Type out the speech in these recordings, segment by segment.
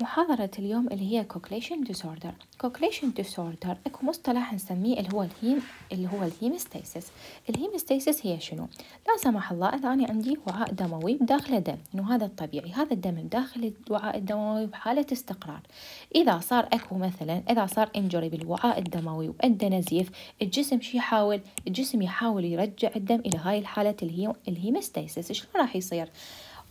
محاضرة اليوم اللي هي Cochlation ديسوردر Cochlation ديسوردر اكو مصطلح نسميه اللي هو الهيم اللي هو الهيمستيسيس الهيمستيسيس هي شنو لا سمح الله اذا انا عندي وعاء دموي بداخله دم انه هذا الطبيعي هذا الدم بداخل الوعاء الدموي بحالة استقرار اذا صار اكو مثلا اذا صار انجري بالوعاء الدموي وادى نزيف الجسم شي يحاول الجسم يحاول يرجع الدم الى هاي الحالة الهيمستيسيس شلون راح يصير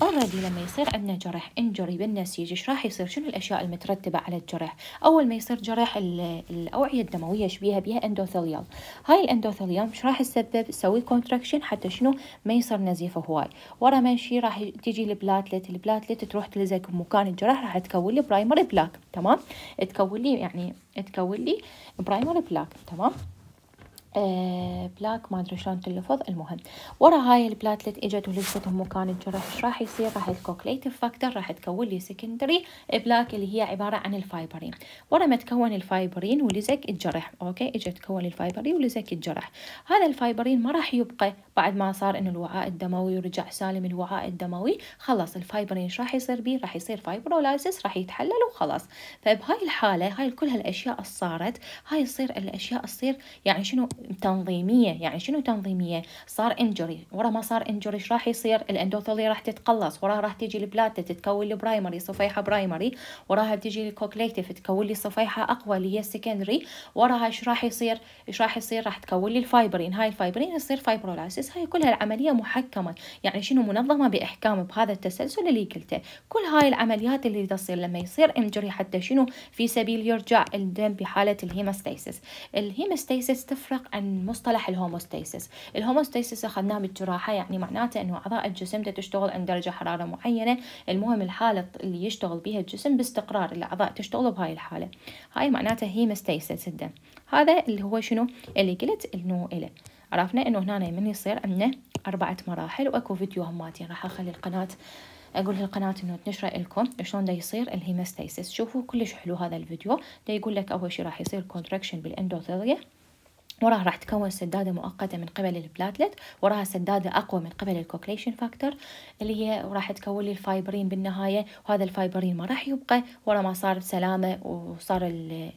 اوريدي لما يصير عندنا جرح انجري بالنسيج ايش راح يصير شنو الاشياء المترتبه على الجرح اول ما يصير جرح الاوعيه الدمويه ايش بيها بيها هاي الاندوثيليال ايش راح تسبب تسوي كونتراكشن حتى شنو ما يصير نزيف هواي ورا ما شي راح تجي البلاتلت البلاتلت تروح تلزق بمكان الجرح راح تكون لي برايمري بلاك تمام تكون لي يعني تكون لي برايمري بلاك تمام آه، بلاك ما ادري شلون تلفظ المهم ورا هاي البلاتلت اجت ولفتهم مكان الجرح ايش راح يصير راح الكوكليتيف فاكتور راح تكون لي سكندري بلاك اللي هي عباره عن الفايبرين ورا ما تكون الفايبرين ولزق الجرح اوكي اجت تكون الفايبرين ولزق الجرح هذا الفايبرين ما راح يبقى بعد ما صار انه الوعاء الدموي ورجع سالم الوعاء الدموي خلاص الفايبرين ايش راح يصير بيه راح يصير فايبرولايسيس راح يتحلل وخلاص فبهاي الحاله هاي كل هالاشياء صارت هاي تصير الاشياء تصير يعني شنو تنظيميه يعني شنو تنظيميه صار انجري ورا ما صار انجري ايش راح يصير الاندوثولي راح تتقلص وراها راح تجي البلاتة تتكون البرايمري صفيحه برايمري وراها تجي الكوكليتيف تكون لي صفيحه اقوى اللي هي السكندري وراها ايش راح يصير ايش راح يصير راح تكون لي الفايبرين هاي الفايبرين يصير فايبرولايسيس هاي كلها العمليه محكمه يعني شنو منظمه باحكام بهذا التسلسل اللي قلته كل هاي العمليات اللي تصير لما يصير انجري حتى شنو في سبيل يرجع الدم بحاله الهيموستاسيس الهيماستيسيس تفرق عن مصطلح الهوموستيسيس الهوموستيسيس أخذناه بالجراحة يعني معناته أنه أعضاء الجسم تشتغل عند درجة حرارة معينة المهم الحالة اللي يشتغل بها الجسم باستقرار الأعضاء تشتغل بهاي الحالة هاي معناته هيمستيسيس الدم هذا اللي هو شنو اللي قلت إنه إله عرفنا إنه هنا من يصير عندنا أربعة مراحل وأكو فيديو هماتي يعني راح أخلي القناة اقول للقناه انه تنشره لكم شلون دا يصير الهيمستيسيس شوفوا كلش حلو هذا الفيديو دا يقول لك اول شيء راح يصير كونتراكشن بالاندوثيليا وراها راح تكون سداده مؤقته من قبل البلاتلت وراها سداده اقوى من قبل الكوكليشن فاكتور اللي هي راح تكون لي الفايبرين بالنهايه وهذا الفايبرين ما راح يبقى ورا ما صار بسلامه وصار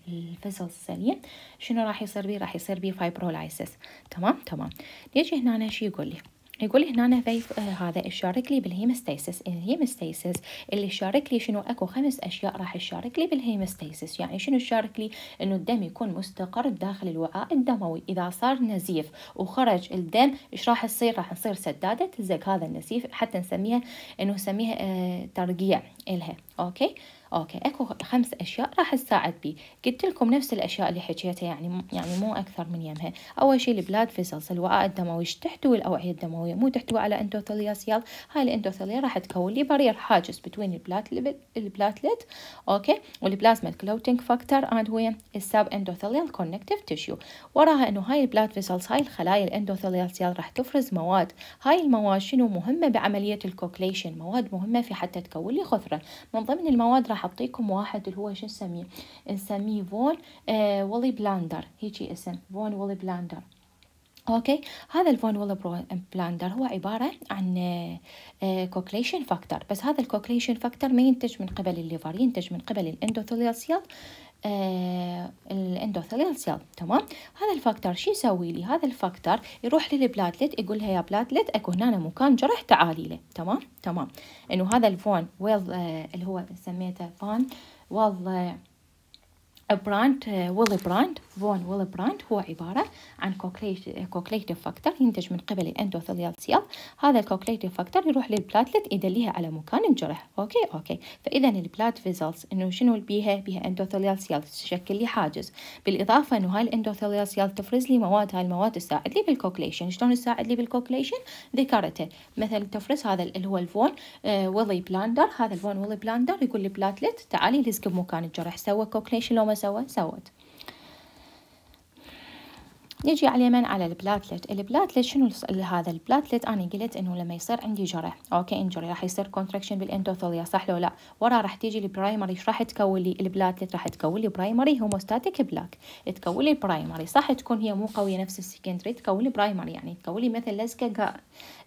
الفصل سليم شنو راح يصير بيه راح يصير بيه فايبرولايسس تمام تمام نيجي هنا شو يقول لي يقول هنا في آه، هذا الشارك لي بالهيمستيسس الهيمستيسس اللي شارك لي شنو اكو خمس اشياء راح يشارك لي بالهيمستيسس يعني شنو تشارك لي انه الدم يكون مستقر داخل الوعاء الدموي اذا صار نزيف وخرج الدم ايش راح تصير راح نصير سداده تزق هذا النزيف حتى نسميها انه نسميها آه، ترقيع الها اوكي اوكي اكو خمس اشياء راح تساعد بي قلت لكم نفس الاشياء اللي حكيتها يعني يعني مو اكثر من يمها اول شيء البلاد فيسلز الوعاء الدموي ايش تحتوي الاوعيه الدمويه مو تحتوي على انتوثيليا سيل هاي الانتوثيليا راح تكون لي بارير حاجز بين البلاتلت البلاتلت اوكي والبلازما الكلوتينج فاكتور اند هو الساب اندوثيليال كونكتيف تيشو وراها انه هاي البلاد فيسلز هاي الخلايا الاندوثيليال سيل راح تفرز مواد هاي المواد شنو مهمه بعمليه الكوكليشن مواد مهمه في حتى تكون لي خثره من ضمن المواد راح راح اعطيكم واحد اللي هو شو نسميه نسميه فون آه بلاندر هيجي اسم فون ولي بلاندر اوكي هذا الفون ولي بلاندر هو عباره عن كوكليشن آه، فاكتور آه، بس هذا الكوكليشن فاكتور ما ينتج من قبل الليفر ينتج من قبل الاندوثيليال آه، الاندوثيليال سيل تمام هذا الفاكتور شو يسوي لي هذا الفاكتور يروح للبلاتلت يقول لها يا بلاتلت اكو هنا مكان جرح تعالي له تمام تمام انه هذا الفون ويل آه، اللي هو سميته فان ويل براند ويل براند فون ويلبراند هو عبارة عن كوكليتيف فاكتور ينتج من قبل الأندوثيليال سيل هذا الكوكليتيف فاكتور يروح للبلاتلت يدليها على مكان الجرح أوكي أوكي فإذا البلات فيزلز إنه شنو بيها بيها أندوثيليال سيل تشكل لي حاجز بالإضافة إنه هاي الأندوثيليال سيل تفرز لي مواد هاي المواد تساعد لي بالكوكليشن شلون تساعد لي بالكوكليشن ذكرته مثلا تفرز هذا اللي هو الفون آه، ويلي بلاندر هذا الفون ويلي بلاندر يقول البلاتلت تعالي لزق بمكان الجرح سوى كوكليشن لو ما سوى سوت نجي على اليمين على البلاتلت البلاتلت شنو هذا البلاتلت انا قلت انه لما يصير عندي جرح اوكي انجري راح يصير كونتراكشن بالانتوثوليا صح لو لا ورا راح تيجي البرايمري ايش راح تكون لي البلاتلت راح تكون لي برايمري هوموستاتيك بلاك تكون لي البرايمري صح تكون هي مو قويه نفس السكندري تكون لي برايمري يعني تكون لي مثل لزقه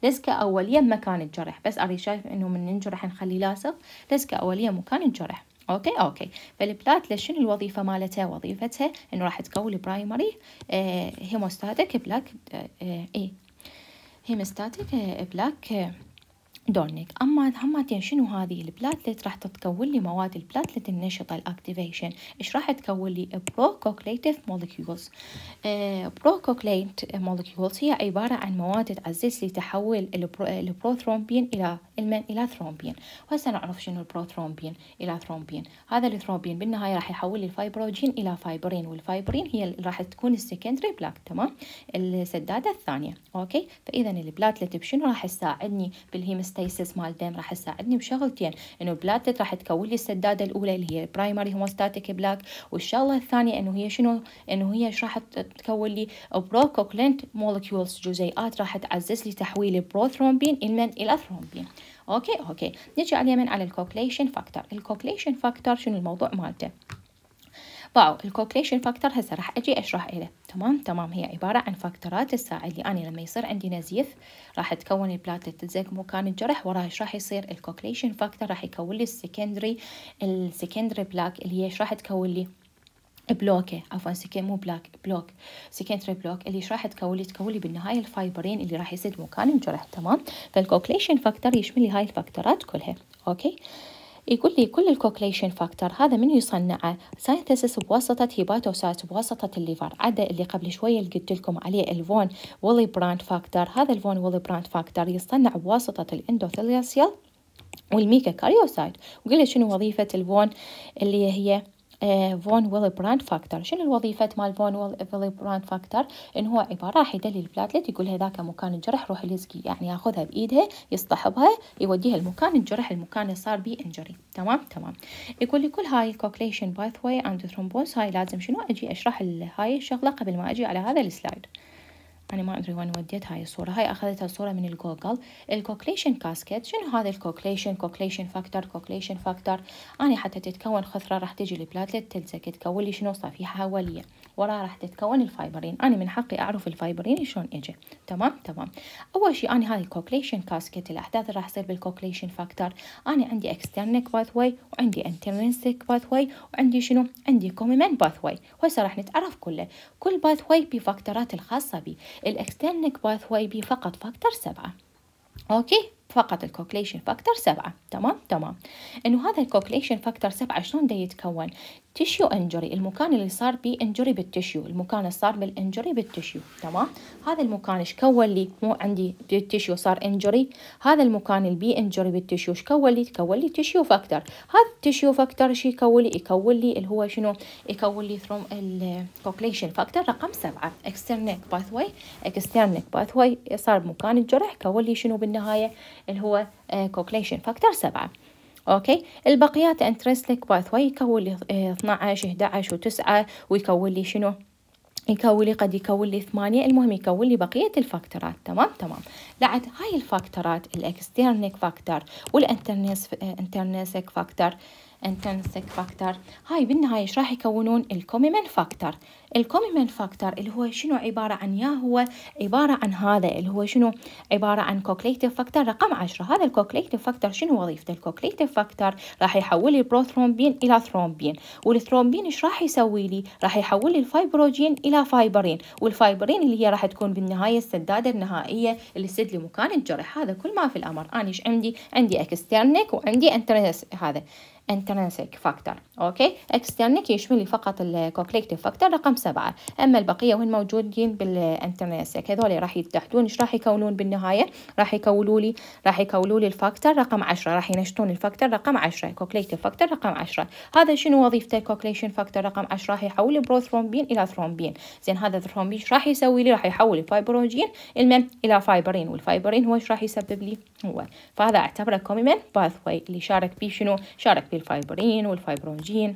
لزقه اوليه مكان الجرح بس اري شايف انه من ننجرح نخليه لاصق لزقه اوليه مكان الجرح اوكي اوكي فالبلاتلت شنو الوظيفه مالتها وظيفتها انه راح تقوي البرايمري آه، هيموستاتيك بلاك آه، آه، اي هيموستاتيك بلاك دورنيك اما همتين شنو هذه البلاتلت راح تتكون لي مواد البلاتلت النشطه الاكتيفيشن ايش راح تكون لي بروكوكليتيف مولكيولز بروكوكليت مولكيولز هي عباره عن مواد تعزز لي تحول البروثرومبين الى المن الى ثرومبين وهسه نعرف شنو البروثرومبين الى ثرومبين هذا الثرومبين بالنهايه راح يحول لي الفايبروجين الى فايبرين والفايبرين هي اللي راح تكون السكندري بلاك تمام السداده الثانيه اوكي فاذا البلاتلت بشنو راح تساعدني بالهيمس هوموستاسيس مال دم راح تساعدني بشغلتين انه بلاتت راح تكون لي السداده الاولى اللي هي برايمري هوموستاتيك بلاك والشغله الثانيه انه هي شنو انه هي راح تكون لي بروكوكلينت مولكيولز جزيئات راح تعزز لي تحويل البروثرومبين الى ثرومبين اوكي اوكي نجي على اليمن على الكوكليشن فاكتور الكوكليشن فاكتور شنو الموضوع مالته باعوا الكوكليشن فاكتور هسه راح اجي اشرح له تمام تمام هي عباره عن فاكتورات الساعه اللي يعني انا لما يصير عندي نزيف راح تكون البلاتلت زي مكان الجرح وراها ايش راح يصير الكوكليشن فاكتور راح يكون لي السكندري السكندري بلاك اللي هي ايش راح تكون لي بلوكه عفوا سكين مو بلاك بلوك سكنتري بلوك اللي راح تكون لي بالنهايه الفايبرين اللي راح يسد مكان الجرح تمام فالكوكليشن فاكتور يشمل هاي الفاكتورات كلها اوكي يقول لي كل الكوكليشن فاكتور هذا من يصنعه ساينثيسس بواسطة هيباتوسات بواسطة الليفر عدا اللي قبل شوية اللي قلت لكم عليه الفون وولي براند فاكتور هذا الفون وولي براند فاكتور يصنع بواسطة الاندوثيليسيال والميكا كاريوسايت وقلت شنو وظيفة الفون اللي هي فون ويلبراند براند فاكتور شنو الوظيفة مال فون ويلبراند براند فاكتور ان هو عباره راح يدلي البلاتلت يقول هذاك مكان الجرح روح لزقي يعني ياخذها بايدها يصطحبها يوديها لمكان الجرح المكان اللي صار بيه انجري تمام تمام يقول لي كل هاي الكوكليشن باث واي اند ثرومبوس هاي لازم شنو اجي اشرح هاي الشغله قبل ما اجي على هذا السلايد انا ما ادري وين وديت هاي الصوره هاي اخذتها الصوره من الجوجل الكوكليشن كاسكت شنو هذا الكوكليشن كوكليشن فاكتور كوكليشن فاكتور انا حتى تتكون خثره راح تجي البلاتلت تلزق تكون لي شنو صفيحه هوائيه ورا راح تتكون الفايبرين انا من حقي اعرف الفايبرين شلون اجى تمام تمام اول شيء انا هاي الكوكليشن كاسكت الاحداث اللي راح تصير بالكوكليشن فاكتور انا عندي اكسترنك باث واي وعندي انترنسك باث واي وعندي شنو عندي كوميمن باث واي هسه راح نتعرف كله كل باث واي بفاكتورات الخاصه به الاكسترنك باث واي بي فقط فاكتور سبعة اوكي فقط الكوكليشن فاكتور سبعة تمام تمام انه هذا الكوكليشن فاكتور سبعة شلون ده يتكون تيشيو انجري المكان اللي صار بيه انجري بالتيشيو المكان اللي صار بالانجري بالتيشيو تمام هذا المكان ايش كون لي مو عندي بالتيشيو صار انجري هذا المكان اللي بيه انجري بالتيشيو ايش كون لي تكون لي تيشيو فاكتور هذا التيشيو فاكتور ايش يكون لي يكون لي اللي هو شنو يكون لي ثروم الكوكليشن فاكتور رقم سبعة اكسترنيك باث واي اكسترنيك باث واي صار بمكان الجرح كون لي شنو بالنهايه اللي هو كوكليشن آه, فاكتور سبعة اوكي البقيات انترستيك باث واي يكون لي 12 11 و9 ويكون لي شنو يكون لي قد يكون لي 8 المهم يكون لي بقية الفاكتورات تمام تمام لعد هاي الفاكتورات الاكسترنيك فاكتور والانترنيس انترنيسك فاكتور آه intrinsic factor هاي بالنهاية ايش راح يكونون الكوميمن فاكتور الكوميمن فاكتور اللي هو شنو عبارة عن يا هو عبارة عن هذا اللي هو شنو عبارة عن كوكليتيف فاكتور رقم عشرة هذا الكوكليتيف فاكتور شنو وظيفته الكوكليتيف فاكتور راح يحول البروثرومبين إلى ثرومبين والثرومبين ايش راح يسوي لي راح يحول لي الفايبروجين إلى فايبرين والفايبرين اللي هي راح تكون بالنهاية السدادة النهائية اللي تسد لمكان مكان الجرح هذا كل ما في الأمر أنا ايش عندي عندي اكسترنك وعندي انترنس هذا intrinsic factor اوكي اكسترنك يشمل فقط الكوكليكتيف فاكتور رقم سبعة اما البقية وين موجودين بالانترنسك هذول راح يتحدون ايش راح يكونون بالنهاية راح يكونوا لي راح يكونوا لي الفاكتور رقم عشرة راح ينشطون الفاكتور رقم عشرة كوكليكتيف فاكتور رقم عشرة هذا شنو وظيفته الكوكليشن فاكتور رقم عشرة راح يحول البروثرومبين الى ثرومبين زين هذا الثرومبين ايش راح يسوي لي راح يحول الفايبروجين المهم الى فايبرين والفايبرين هو ايش راح يسبب لي هو فهذا اعتبره كوميمن باثوي اللي شارك بيه شنو شارك بيه الفايبرين والفايبرونجين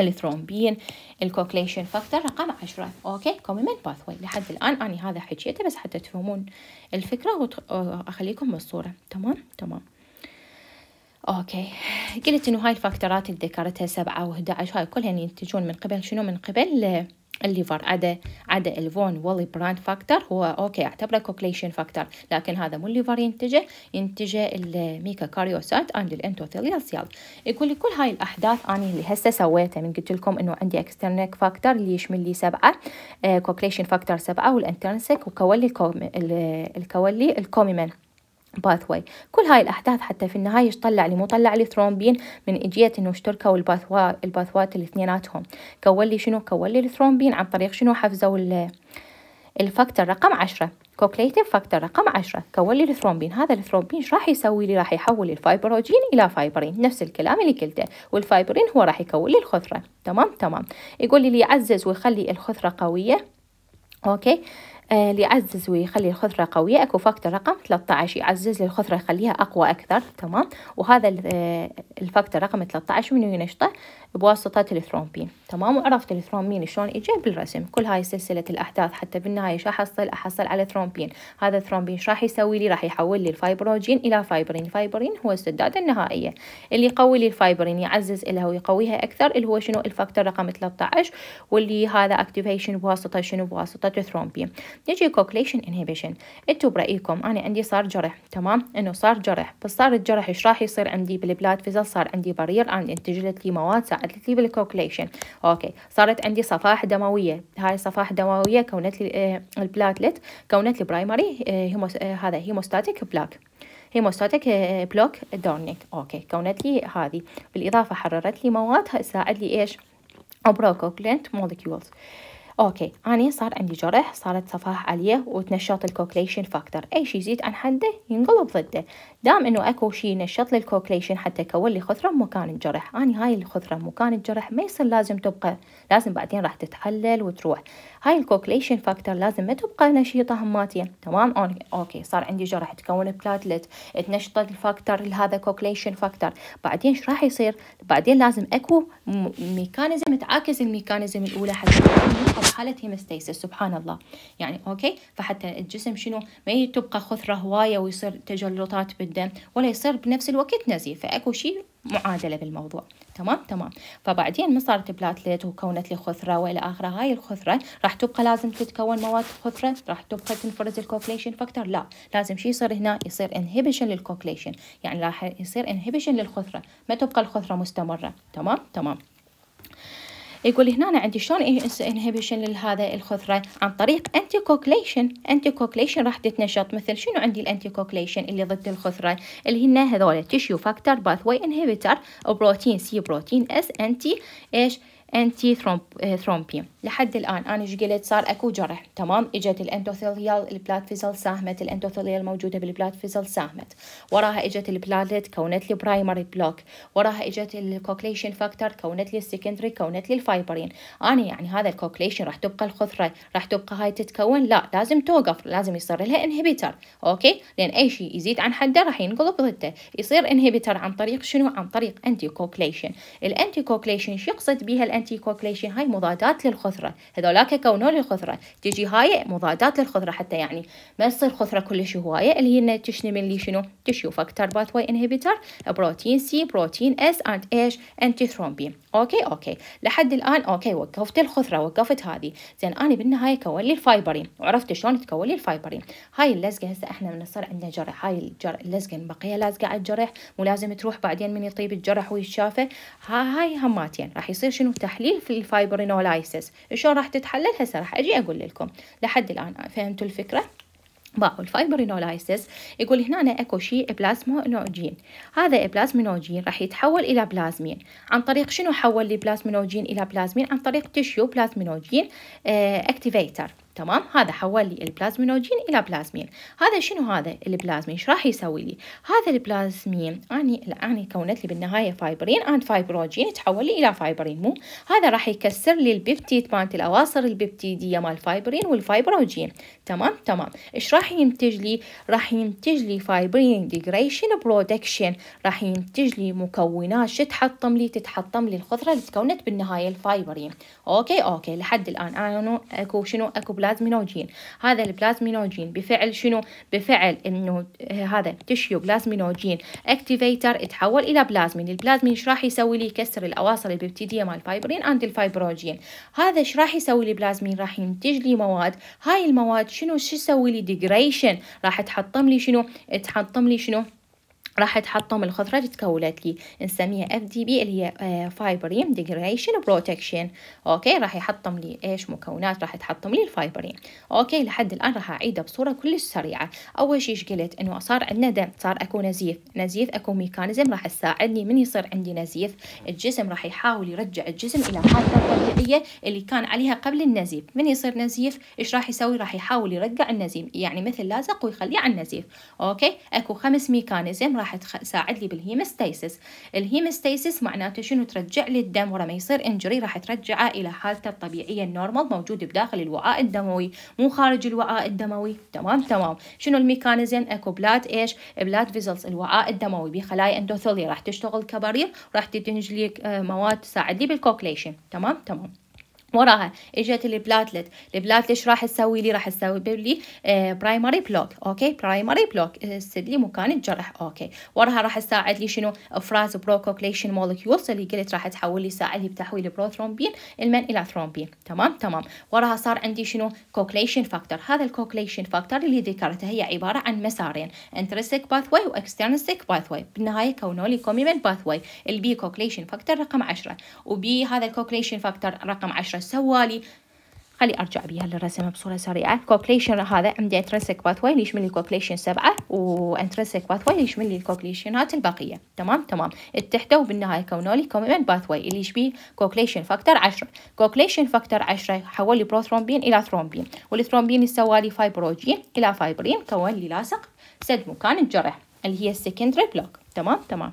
الثرومبين الكوكليشن فاكتور رقم عشرة اوكي كوميمن باثوي لحد الان اني هذا حكيته بس حتى تفهمون الفكره واخليكم بالصوره تمام تمام اوكي قلت انه هاي الفاكتورات اللي ذكرتها سبعة و11 هاي كلها ينتجون من قبل شنو من قبل الليفر عدا عدا الفون وولي براند فاكتور هو اوكي اعتبره كوكليشن فاكتور لكن هذا مو الليفر ينتجه ينتجه الميكا كاريوسات اند الانتوثيليال سيل يقول لي كل هاي الاحداث اني اللي هسه سويتها من قلت لكم انه عندي اكسترنك فاكتور اللي يشمل لي سبعه كوكليشن آه، فاكتور سبعه والانترنسك وكولي الكولي الكوميمن باثواي كل هاي الأحداث حتى في النهاية طلع لي مو طلع لي ثرومبين من إجية إنه اشتركوا الباثوا الباثوات الاثنيناتهم كون لي شنو كون لي الثرومبين عن طريق شنو حفزوا الفاكتور رقم عشرة كوكليتيف فاكتور رقم عشرة كون لي الثرومبين هذا الثرومبين ايش راح يسوي لي راح يحول الفايبروجين إلى فايبرين نفس الكلام اللي قلته والفايبرين هو راح يكون لي الخثرة تمام تمام يقول لي يعزز ويخلي الخثرة قوية أوكي آه ليعزز ويخلي الخضرة قوية اكو فاكتور رقم 13 يعزز لي يخليها اقوى اكثر تمام وهذا آه، الفاكتور رقم 13 منو ينشطه بواسطة الثرومبين تمام وعرفت الثرومبين شلون إجا بالرسم كل هاي سلسلة الأحداث حتى بالنهاية شو أحصل أحصل على ثرومبين هذا الثرومبين شو راح يسوي لي راح يحول لي الفايبروجين إلى فايبرين الفايبرين هو السدادة النهائية اللي يقوي لي الفايبرين يعزز لها ويقويها أكثر اللي هو شنو الفاكتور رقم 13 واللي هذا اكتيفيشن بواسطة شنو بواسطة الثرومبين نجي كوكليشن انهبيشن انتوا برأيكم أنا عندي صار جرح تمام إنه صار جرح بس صار الجرح ايش راح يصير عندي بالبلاد فيزل صار عندي برير أنا انتجلت لي مواد عدلت لي بالكوكليشن اوكي صارت عندي صفائح دمويه هاي الصفائح الدمويه كونت لي آه، البلاتلت كونت لي برايمري آه، آه، هذا هيموستاتيك بلاك هيموستاتيك بلوك دورنيك اوكي كونت لي هذه بالاضافه حررت لي مواد ساعد لي ايش بروكوكلنت مولكيولز اوكي اني صار عندي جرح صارت صفائح عاليه وتنشط الكوكليشن فاكتور اي شيء يزيد عن حده ينقلب ضده دام انه اكو شيء نشط لي الكوكليشن حتى يكون لي خثره مكان الجرح اني هاي الخثره مكان الجرح ما يصير لازم تبقى لازم بعدين راح تتحلل وتروح هاي الكوكليشن فاكتور لازم ما تبقى نشيطه هماتيه تمام اوكي صار عندي جرح تكون بلاتلت تنشط الفاكتور لهذا كوكليشن فاكتور بعدين ايش راح يصير بعدين لازم اكو ميكانيزم تعاكس الميكانيزم الاولى حتى حاله هيمستيسس سبحان الله يعني اوكي فحتى الجسم شنو ما تبقى خثره هوايه ويصير تجلطات بال جدا ولا يصير بنفس الوقت نزيف فاكو شيء معادله بالموضوع تمام تمام فبعدين من صارت بلاتليت وكونت لي خثره والى اخره هاي الخثره راح تبقى لازم تتكون مواد خثره راح تبقى تنفرز الكوكليشن فاكتور لا لازم شيء يصير هنا يصير انهبيشن للكوكليشن يعني راح يصير انهبيشن للخثره ما تبقى الخثره مستمره تمام تمام يقول هنا أنا عندي شلون انهبيشن لهذا الخثرة عن طريق انتي كوكليشن انتي كوكليشن راح تتنشط مثل شنو عندي الانتي كوكليشن اللي ضد الخثرة اللي هن هذول تيشيو فاكتور واي انهبيتر بروتين سي بروتين اس انتي ايش انتي آه، ثرومبين لحد الآن أنا ايش قلت صار أكو جرح تمام إجت الأنتوثيليال البلات فيزل ساهمت الأنتوثيليال الموجودة بالبلات فيزل ساهمت وراها إجت البلاتلت كونت لي برايمري بلوك وراها إجت الكوكليشن فاكتور كونت لي السكندري كونت لي الفايبرين أنا يعني هذا الكوكليشن راح تبقى الخثرة راح تبقى هاي تتكون لا لازم توقف لازم يصير لها انهبيتر أوكي لأن أي شيء يزيد عن حده راح ينقلب ضده يصير انهبيتر عن طريق شنو عن طريق أنتي كوكليشن الأنتي كوكليشن شو يقصد بها الأنتي كوكليشن هاي مضادات للخثرة الخضره هذولاك كونوا لي الخضره تجي هاي مضادات للخضره حتى يعني ما تصير خضره كلش هوايه اللي هي من لي شنو تشيو فاكتور باث واي انهبيتر بروتين سي بروتين اس اند ايش انتي ثرومبين اوكي اوكي لحد الان اوكي وقفت الخضره وقفت هذه زين انا بالنهايه كون لي الفايبرين وعرفت شلون تكون لي الفايبرين هاي اللزقه هسه احنا من صار عندنا جرح هاي الجرح اللزقه البقيه لازقه على الجرح مو لازم تروح بعدين من يطيب الجرح ويشافه هاي هماتين راح يصير شنو تحليل في الفايبرينولايسيس شلون راح تتحلل هسه راح اجي اقول لكم لحد الان فهمتوا الفكره باو الفايبرينولايسيس يقول هنا اكو شيء بلازمونوجين هذا بلازمونوجين راح يتحول الى بلازمين عن طريق شنو حول لي بلازمونوجين الى بلازمين عن طريق تشيو بلازمونوجين اكتيفيتر آه، تمام هذا حول لي البلازمينوجين الى بلازمين هذا شنو هذا البلازمين ايش راح يسوي لي هذا البلازمين اني اني كونت لي بالنهايه فايبرين اند فايبروجين تحول لي الى فايبرين مو هذا راح يكسر لي البيبتيد مالت الاواصر البيبتيديه مال الفايبرين والفايبروجين تمام تمام ايش راح ينتج لي راح ينتج لي فايبرين ديجريشن برودكشن راح ينتج لي مكونات شو تحطم لي تتحطم لي الخضره اللي تكونت بالنهايه الفايبرين اوكي اوكي لحد الان انا اكو شنو اكو بلازمينوجين هذا البلازمينوجين بفعل شنو بفعل انه آه، هذا تشيو بلازمينوجين اكتيفيتر يتحول الى بلازمين البلازمين ايش راح يسوي لي يكسر الاواصر البيبتيديه مال الفايبرين اند الفايبروجين هذا ايش راح يسوي لي بلازمين راح ينتج لي مواد هاي المواد شنو شو يسوي لي ديجريشن راح تحطم لي شنو تحطم لي شنو راح تحطم الخضرة اللي تكونت لي نسميها اف دي بي اللي هي فايبريم ديجريشن بروتكشن اوكي راح يحطم لي ايش مكونات راح تحطم لي الفايبرين اوكي لحد الان راح اعيدها بصورة كلش سريعة اول شيء ايش قلت انه صار عندنا دم صار اكو نزيف نزيف اكو ميكانيزم راح تساعدني من يصير عندي نزيف الجسم راح يحاول يرجع الجسم الى حالته الطبيعية اللي كان عليها قبل النزيف من يصير نزيف ايش راح يسوي راح يحاول يرجع النزيف يعني مثل لازق ويخليه على النزيف اوكي اكو خمس ميكانيزم راح راح تساعد لي بالهيمستيسس الهيمستيسس معناته شنو ترجع لي الدم ورا ما يصير انجري راح ترجعه الى حالته الطبيعيه النورمال موجود بداخل الوعاء الدموي مو خارج الوعاء الدموي تمام تمام شنو الميكانيزم اكو بلاد ايش بلاد فيزلز الوعاء الدموي بخلايا اندوثيليه راح تشتغل كبرير راح تنتج لي آه، مواد تساعد لي بالكوكليشن تمام تمام وراها اجت البلاتلت البلاتلت ايش راح تسوي لي راح تسوي لي برايمري بلوك اوكي برايمري بلوك تسد لي مكان الجرح اوكي وراها راح تساعد لي شنو افراز بروكوكليشن مولكيولز اللي قلت راح تحول لي ساعد لي بتحويل البروثرومبين المن الى ثرومبين تمام تمام وراها صار عندي شنو كوكليشن فاكتور هذا الكوكليشن فاكتور اللي ذكرته هي عباره عن مسارين واي باثواي باث واي بالنهايه كونوا لي كوميمنت واي البي كوكليشن فاكتور رقم 10 وبي هذا الكوكليشن فاكتور رقم 10 سوالي خلي ارجع بيها للرسمه بصوره سريعه كوكليشن هذا عندي انترسك باث واي ليش من الكوكليشن سبعه وانترسك باث واي ليش من الكوكليشنات البقيه تمام تمام تحتوي بالنهايه كونوا لي كومن باث واي اللي يشبيه كوكليشن فاكتور 10 كوكليشن فاكتور 10 حول لي بروثرومبين الى ثرومبين والثرومبين سوى لي فايبروجين الى فايبرين كون لي لاصق سد مكان الجرح اللي هي السكندري بلوك تمام تمام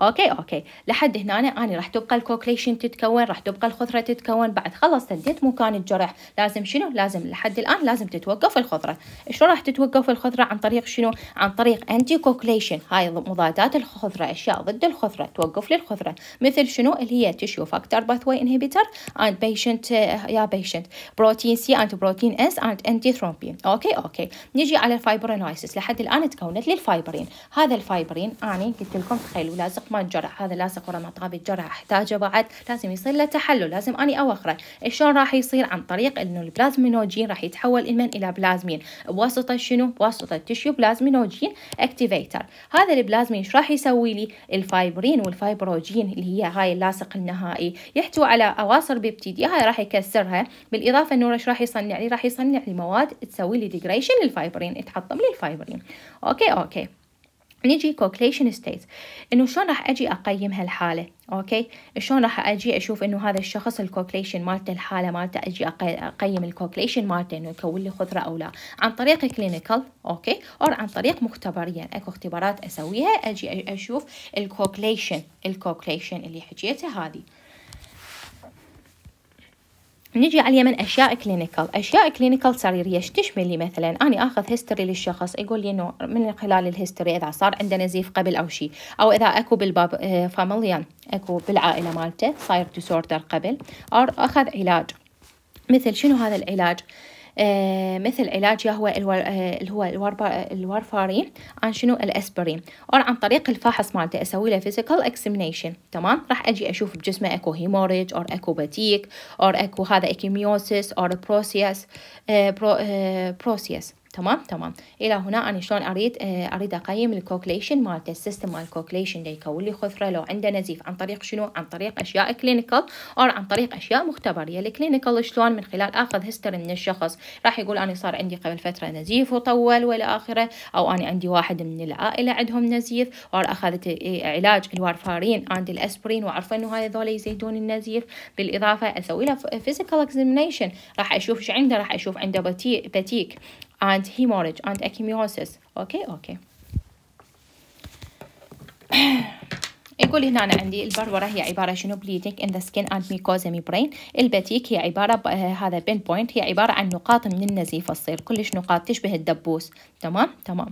اوكي اوكي لحد هنا انا راح تبقى الكوكليشن تتكون راح تبقى الخضره تتكون بعد خلص سديت مكان الجرح لازم شنو لازم لحد الان لازم تتوقف الخضره شلون راح تتوقف الخضره عن طريق شنو عن طريق انتي كوكليشن هاي مضادات الخضره اشياء ضد الخضره توقف للخضره مثل شنو اللي هي تشيو فاكتور باثوي انهبيتر اند بيشنت يا بيشنت بروتين سي اند بروتين اس اند انتي ثرومبين اوكي اوكي نجي على الفايبرينايسس لحد الان تكونت لي الفايبرين هذا الفايبرين اني قلت لكم تخيلوا لازم اطمان جرح هذا لاصق ورا مطاب الجرع احتاجه بعد لازم يصير له تحلل لازم اني اوخره شلون راح يصير عن طريق انه البلازمينوجين راح يتحول من الى بلازمين بواسطه شنو بواسطه تشيو بلازمينوجين اكتيفيتر هذا البلازمين ايش راح يسوي لي الفايبرين والفايبروجين اللي هي هاي اللاصق النهائي يحتوي على اواصر بيبتيديا هاي راح يكسرها بالاضافه انه ايش راح يصنع لي راح يصنع لي مواد تسوي لي ديجريشن للفايبرين تحطم لي الفايبرين اوكي اوكي نجي كوكليشن ستيت انه شلون راح اجي اقيم هالحاله اوكي شلون راح اجي اشوف انه هذا الشخص الكوكليشن مالته الحاله مالته اجي اقيم الكوكليشن مالته انه يكون لي خضره او لا عن طريق كلينيكال اوكي او عن طريق مختبريا يعني اكو اختبارات اسويها اجي اشوف الكوكليشن الكوكليشن اللي حكيته هذه نجي على اليمن اشياء كلينيكال اشياء كلينيكال سريريه ايش تشمل لي مثلا اني اخذ هيستوري للشخص يقول لي انه من خلال الهيستوري اذا صار عنده نزيف قبل او شيء او اذا اكو بالباب فاميليا آه، يعني اكو بالعائله مالته صاير ديسوردر قبل او اخذ علاج مثل شنو هذا العلاج آه، مثل علاج هو آه، اللي هو الوارفارين عن شنو الاسبرين او عن طريق الفحص مالته اسوي له فيزيكال اكسمنيشن تمام راح اجي اشوف بجسمه اكو هيموريج او اكو باتيك او اكو هذا اكيميوسيس او بروسيس برو بروسيس تمام تمام الى هنا انا شلون اريد آه، اريد اقيم الكوكليشن مالته السيستم مال الكوكليشن اللي يكون لي خثره لو عنده نزيف عن طريق شنو عن طريق اشياء كلينيكال او عن طريق اشياء مختبريه الكلينيكال شلون من خلال اخذ هيستوري من الشخص راح يقول انا صار عندي قبل فتره نزيف وطول والى اخره او انا عندي واحد من العائله عندهم نزيف او اخذت آه، علاج الوارفارين عند الاسبرين واعرف انه هاي ذول يزيدون النزيف بالاضافه اسوي له فيزيكال اكزامينيشن راح اشوف ايش عنده راح اشوف عنده بتيك and hemorrhage and ecchymosis اوكي اوكي يقول هنا أنا عندي البرورة هي عبارة شنو bleeding in the skin and mucosa membrane البتيك هي عبارة آه، هذا بين بوينت هي عبارة عن نقاط من النزيف تصير كلش نقاط تشبه الدبوس تمام تمام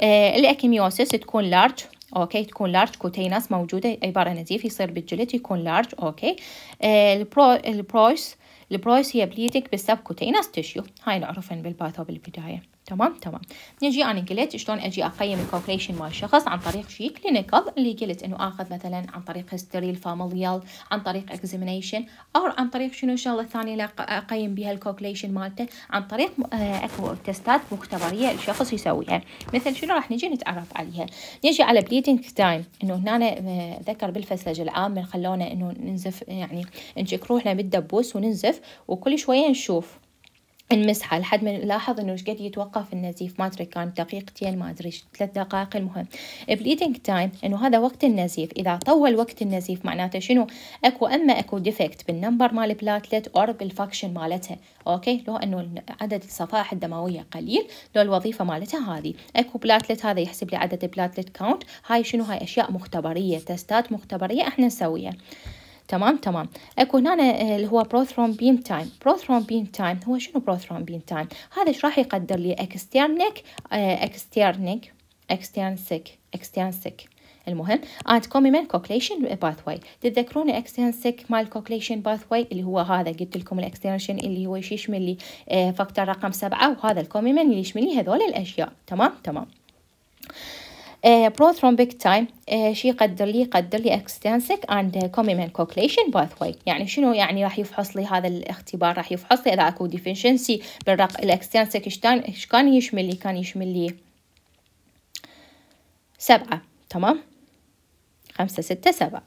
آه الأكيميوسيس تكون large اوكي تكون لارج كوتينس موجوده عباره نزيف يصير بالجلد يكون لارج اوكي آه البرو البرويس البرويسيابليتك بالسبكوتينس تيشيو هاي نعرفن بالبدايه تمام تمام نجي انا قلت شلون اجي اقيم الكوكليشن مال شخص عن طريق شيء كلينيكال اللي قلت انه اخذ مثلا عن طريق هيستوري الفاميليال عن طريق اكزامينيشن او عن طريق شنو الشغله الثانيه اللي اقيم بها الكوكليشن مالته عن طريق اكو آه، تستات مختبريه الشخص يسويها مثل شنو راح نجي نتعرف عليها نجي على بليدنج تايم انه هنا آه، ذكر بالفسج العام من خلونا انه ننزف يعني نجيك روحنا بالدبوس وننزف وكل شويه نشوف نمسحه لحد ما نلاحظ انه قد يتوقف النزيف ما ادري كان دقيقتين ما ادري ثلاث دقائق المهم بليدنج تايم انه هذا وقت النزيف اذا طول وقت النزيف معناته شنو اكو اما اكو ديفكت بالنمبر مال البلاتلت اور بالفاكشن مالتها اوكي لو انه عدد الصفائح الدمويه قليل لو الوظيفه مالتها هذه اكو بلاتلت هذا يحسب لي عدد البلاتلت كاونت هاي شنو هاي اشياء مختبريه تستات مختبريه احنا نسويها تمام تمام اكو هنا آه، اللي هو بروثرومبين تايم بروثرومبين تايم هو شنو بروثرومبين تايم هذا ايش راح يقدر لي اكسترنك اكسترنك اكسترنسك اكسترنسك المهم اد من كوكليشن واي تتذكرون اكسترنسك مال كوكليشن باث واي اللي هو هذا قلت لكم الاكسترنشن اللي هو يشمل لي آه، فاكتور رقم سبعة وهذا الكوميمن اللي يشمل لي هذول الاشياء تمام تمام بروثرومبيك آه، تايم آه، شي يقدر لي يقدر لي اكستنسك اند كوميمن كوكليشن باث واي يعني شنو يعني راح يفحص لي هذا الاختبار راح يفحص لي اذا اكو ديفيشنسي بالرق الاكستنسك ايش كان يشمل لي كان يشمل لي سبعة تمام خمسة ستة سبعة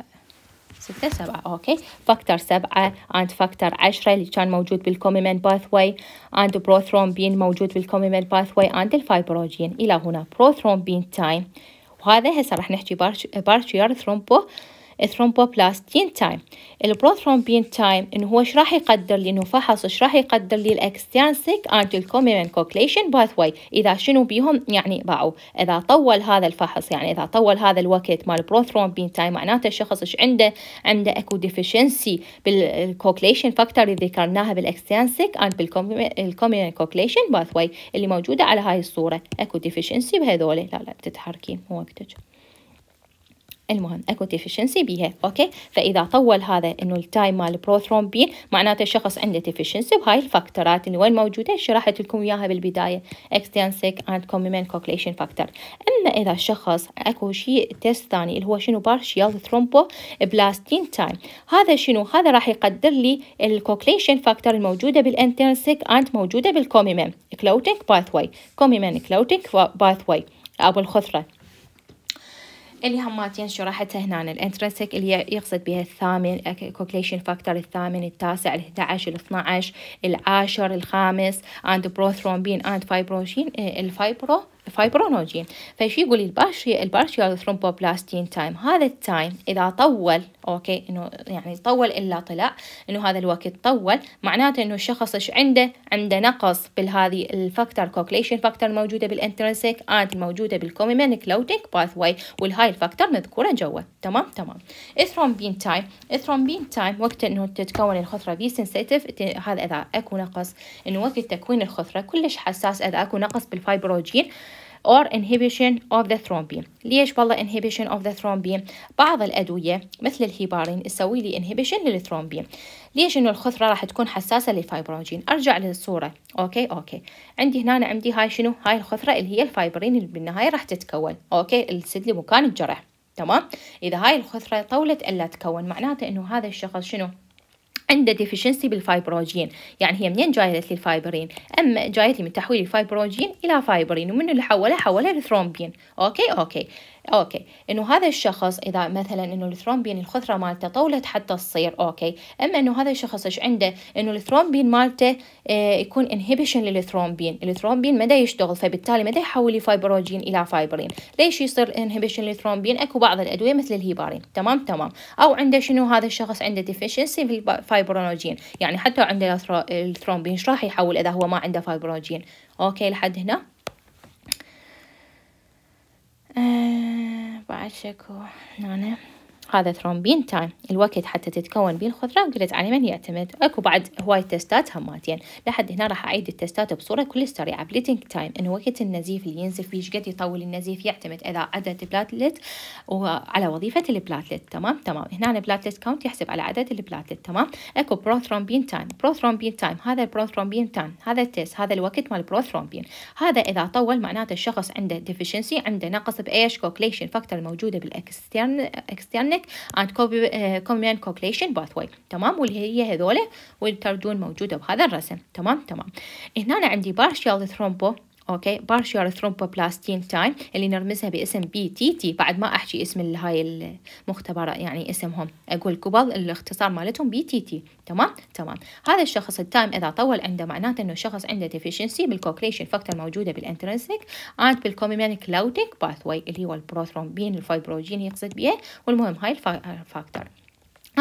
ستة سبعة أوكي فاكتر سبعة and فاكتر عشرة اللي كان موجود بالكوميمين باثوي and بروثرومبين موجود بالكوميمين باثوي and الفايبروجين إلى هنا بروثرومبين تايم وهذا هسه راح نحكي بارش بارشيار ثرومبو ثرومبوبلاستين تايم البروثرومبين تايم انه هو ايش راح يقدر لي انه فحص ايش راح يقدر لي الاكستنسيك انتل كوكليشن باث واي اذا شنو بيهم يعني باعوا اذا طول هذا الفحص يعني اذا طول هذا الوقت مال بروثرومبين تايم معناته الشخص ايش عنده عنده اكو ديفيشنسي بالكوكليشن فاكتور اللي ذكرناها بالاكستنسيك اند بالكوميمن كوكليشن باث واي اللي موجوده على هاي الصوره اكو ديفيشنسي بهذول لا لا تتحركين وقتك المهم اكو ديفيشنسي بيها اوكي فاذا طول هذا انه التايم مال بروثرومبين معناته الشخص عنده ديفيشنسي بهاي الفاكتورات اللي وين موجوده شرحت لكم اياها بالبدايه اكستنسيك اند كوميمن كوكليشن فاكتور اما اذا الشخص اكو شيء تيست ثاني اللي هو شنو بارشيال ثرومبو بلاستين تايم هذا شنو هذا راح يقدر لي الكوكليشن فاكتور الموجوده بالانترنسيك اند موجوده بالكوميمنت كلوتينج باث واي كوميمن كلوتينج باث واي ابو الخثره اللي هم مالتين شرحتها هنا يعني الانترنسك اللي يقصد بها الثامن كوكليشن فاكتور الثامن التاسع ال 11 ال 12 العاشر الخامس اند بروثرومبين اند فايبروجين الفايبرو الفايبرونوجين فايش يقول البارشي البارشيال ثرومبوبلاستين تايم هذا التايم اذا طول اوكي انه يعني طول الا طلع انه هذا الوقت طول معناته انه الشخص ايش عنده عنده نقص بالهذه الفاكتور كوكليشن فاكتور موجوده بالانترنسيك انت موجوده بالكوميمينيك لودينج باث واي والهاي الفاكتور مذكوره جوا تمام تمام الثرومبين تايم الثرومبين تايم وقت انه تتكون الخثره في سنسيتيف هذا اذا اكو نقص انه وقت تكوين الخثره كلش حساس اذا اكو نقص بالفايبروجين or inhibition of the thrombin ليش والله inhibition of the thrombin بعض الأدوية مثل الهيبارين تسوي لي inhibition للثرومبين ليش إنه الخثرة راح تكون حساسة للفايبروجين أرجع للصورة أوكي أوكي عندي هنا عندي هاي شنو هاي الخثرة اللي هي الفايبرين اللي بالنهاية راح تتكون أوكي السد لي مكان الجرح تمام إذا هاي الخثرة طولت ألا تكون معناته إنه هذا الشخص شنو عنده ديفيشنسي بالفايبروجين يعني هي منين جايت لي الفايبرين اما جايت لي من تحويل الفايبروجين الى فايبرين ومنه اللي حوله حولها الثرومبين اوكي اوكي اوكي انه هذا الشخص اذا مثلا انه الثرومبين الخثره مالته طولت حتى تصير اوكي اما انه هذا الشخص ايش عنده انه الثرومبين مالته آه يكون انهبيشن للثرومبين الثرومبين ما يشتغل فبالتالي ما يحول الفايبروجين الى فايبرين ليش يصير انهبيشن للثرومبين اكو بعض الادويه مثل الهيبارين تمام تمام او عنده شنو هذا الشخص عنده ديفيشنسي في الفايبرونوجين يعني حتى عنده الثرومبين ايش راح يحول اذا هو ما عنده فايبروجين اوكي لحد هنا اَه باشه کو هذا ثرومبين تايم الوقت حتى تتكون بين الخضرة وقلت على من يعتمد اكو بعد هواي تستات هماتين لحد هنا راح اعيد التستات بصورة كل سريعة بليتنج تايم انه وقت النزيف اللي ينزف بيش قد يطول النزيف يعتمد اذا عدد بلاتلت وعلى وظيفة البلاتلت تمام تمام هنا البلاتلت كاونت يحسب على عدد البلاتلت تمام اكو بروثرومبين تايم بروثرومبين تايم هذا البروثرومبين تايم هذا التست هذا الوقت مال بروثرومبين هذا اذا طول معناته الشخص عنده ديفيشنسي عنده نقص بايش كوكليشن فاكتور موجودة بالاكسترن systemic and uh, common coagulation pathway تمام واللي هي هذول والتردون موجودة بهذا الرسم تمام تمام هنا أنا عندي بارشال ثرومبو اوكي بارشيال ثرومبوبلاستين تايم اللي نرمزها باسم بي تي تي بعد ما احكي اسم هاي المختبرة يعني اسمهم اقول قبل الاختصار مالتهم بي تي تي تمام تمام هذا الشخص التايم اذا طول عنده معناته انه الشخص عنده ديفيشنسي بالكوكريشن فاكتور موجوده بالانترنسك اند بالكوميمانيك لاوديك باث واي اللي هو البروثرومبين الفايبروجين يقصد بيه والمهم هاي الفاكتور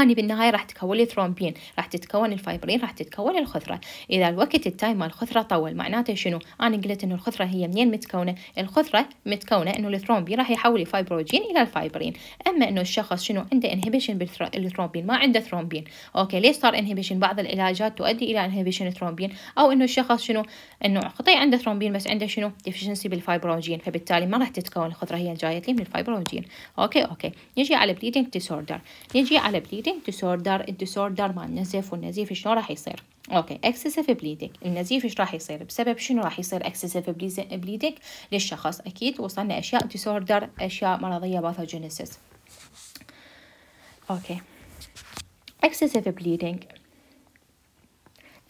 هاني بالنهاية راح تكون لي ثرومبين راح تتكون الفايبرين راح تتكون الخثرة إذا الوقت التايم مال الخثرة طول معناته شنو أنا قلت إنه الخثرة هي منين متكونة الخثرة متكونة إنه الثرومبين راح يحول الفايبروجين إلى الفايبرين أما إنه الشخص شنو عنده انهبيشن بالثرومبين ما عنده ثرومبين أوكي ليش صار انهبيشن بعض العلاجات تؤدي إلى انهبيشن ثرومبين أو إنه الشخص شنو إنه قطيع عنده ثرومبين بس عنده شنو ديفيشنسي بالفايبروجين فبالتالي ما راح تتكون الخثرة هي جاية لي من الفايبروجين أوكي أوكي نجي على بليدنج ديسوردر نجي على بليدنج bleeding disorder الديسوردر مع النزيف والنزيف شنو راح يصير اوكي excessive bleeding النزيف ايش راح يصير بسبب شنو راح يصير excessive bleeding للشخص اكيد وصلنا اشياء disorder اشياء مرضيه pathogenesis اوكي excessive bleeding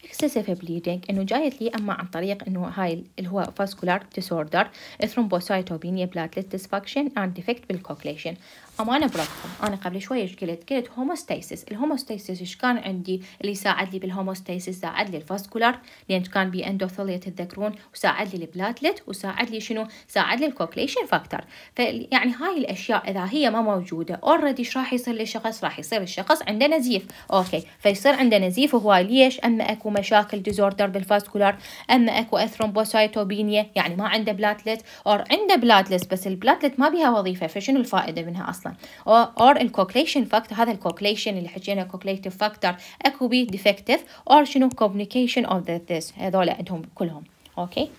excessive bleeding انه جايت لي اما عن طريق انه هاي اللي هو vascular disorder thrombocytopenia platelet dysfunction and defect بالcoagulation أمانة بربكم أنا قبل شوية ايش قلت؟ قلت هوموستيسيس، الهوموستيسيس ايش كان عندي؟ اللي ساعد لي بالهوموستيسيس ساعد لي الفاسكولار لأن كان بي اندوثيليا تتذكرون وساعد لي البلاتلت وساعد لي شنو؟ ساعد لي الكوكليشن فاكتور، فيعني هاي الأشياء إذا هي ما موجودة أوريدي ايش راح يصير للشخص؟ راح يصير الشخص عنده نزيف، أوكي، فيصير عنده نزيف هواي ليش؟ أما أكو مشاكل ديزوردر بالفاسكولار، أما أكو أثرومبوسايتوبينيا يعني ما عنده بلاتلت أو عنده بلاتلت بس البلاتلت ما بها وظيفة فشنو الفائدة منها أصلا؟ اصلا اور الكوكليشن فاكتور هذا الكوكليشن اللي حكينا كوكليتيف فاكتور اكو بي ديفكتيف اور شنو كوميونيكيشن اوف ذس هذول عندهم كلهم اوكي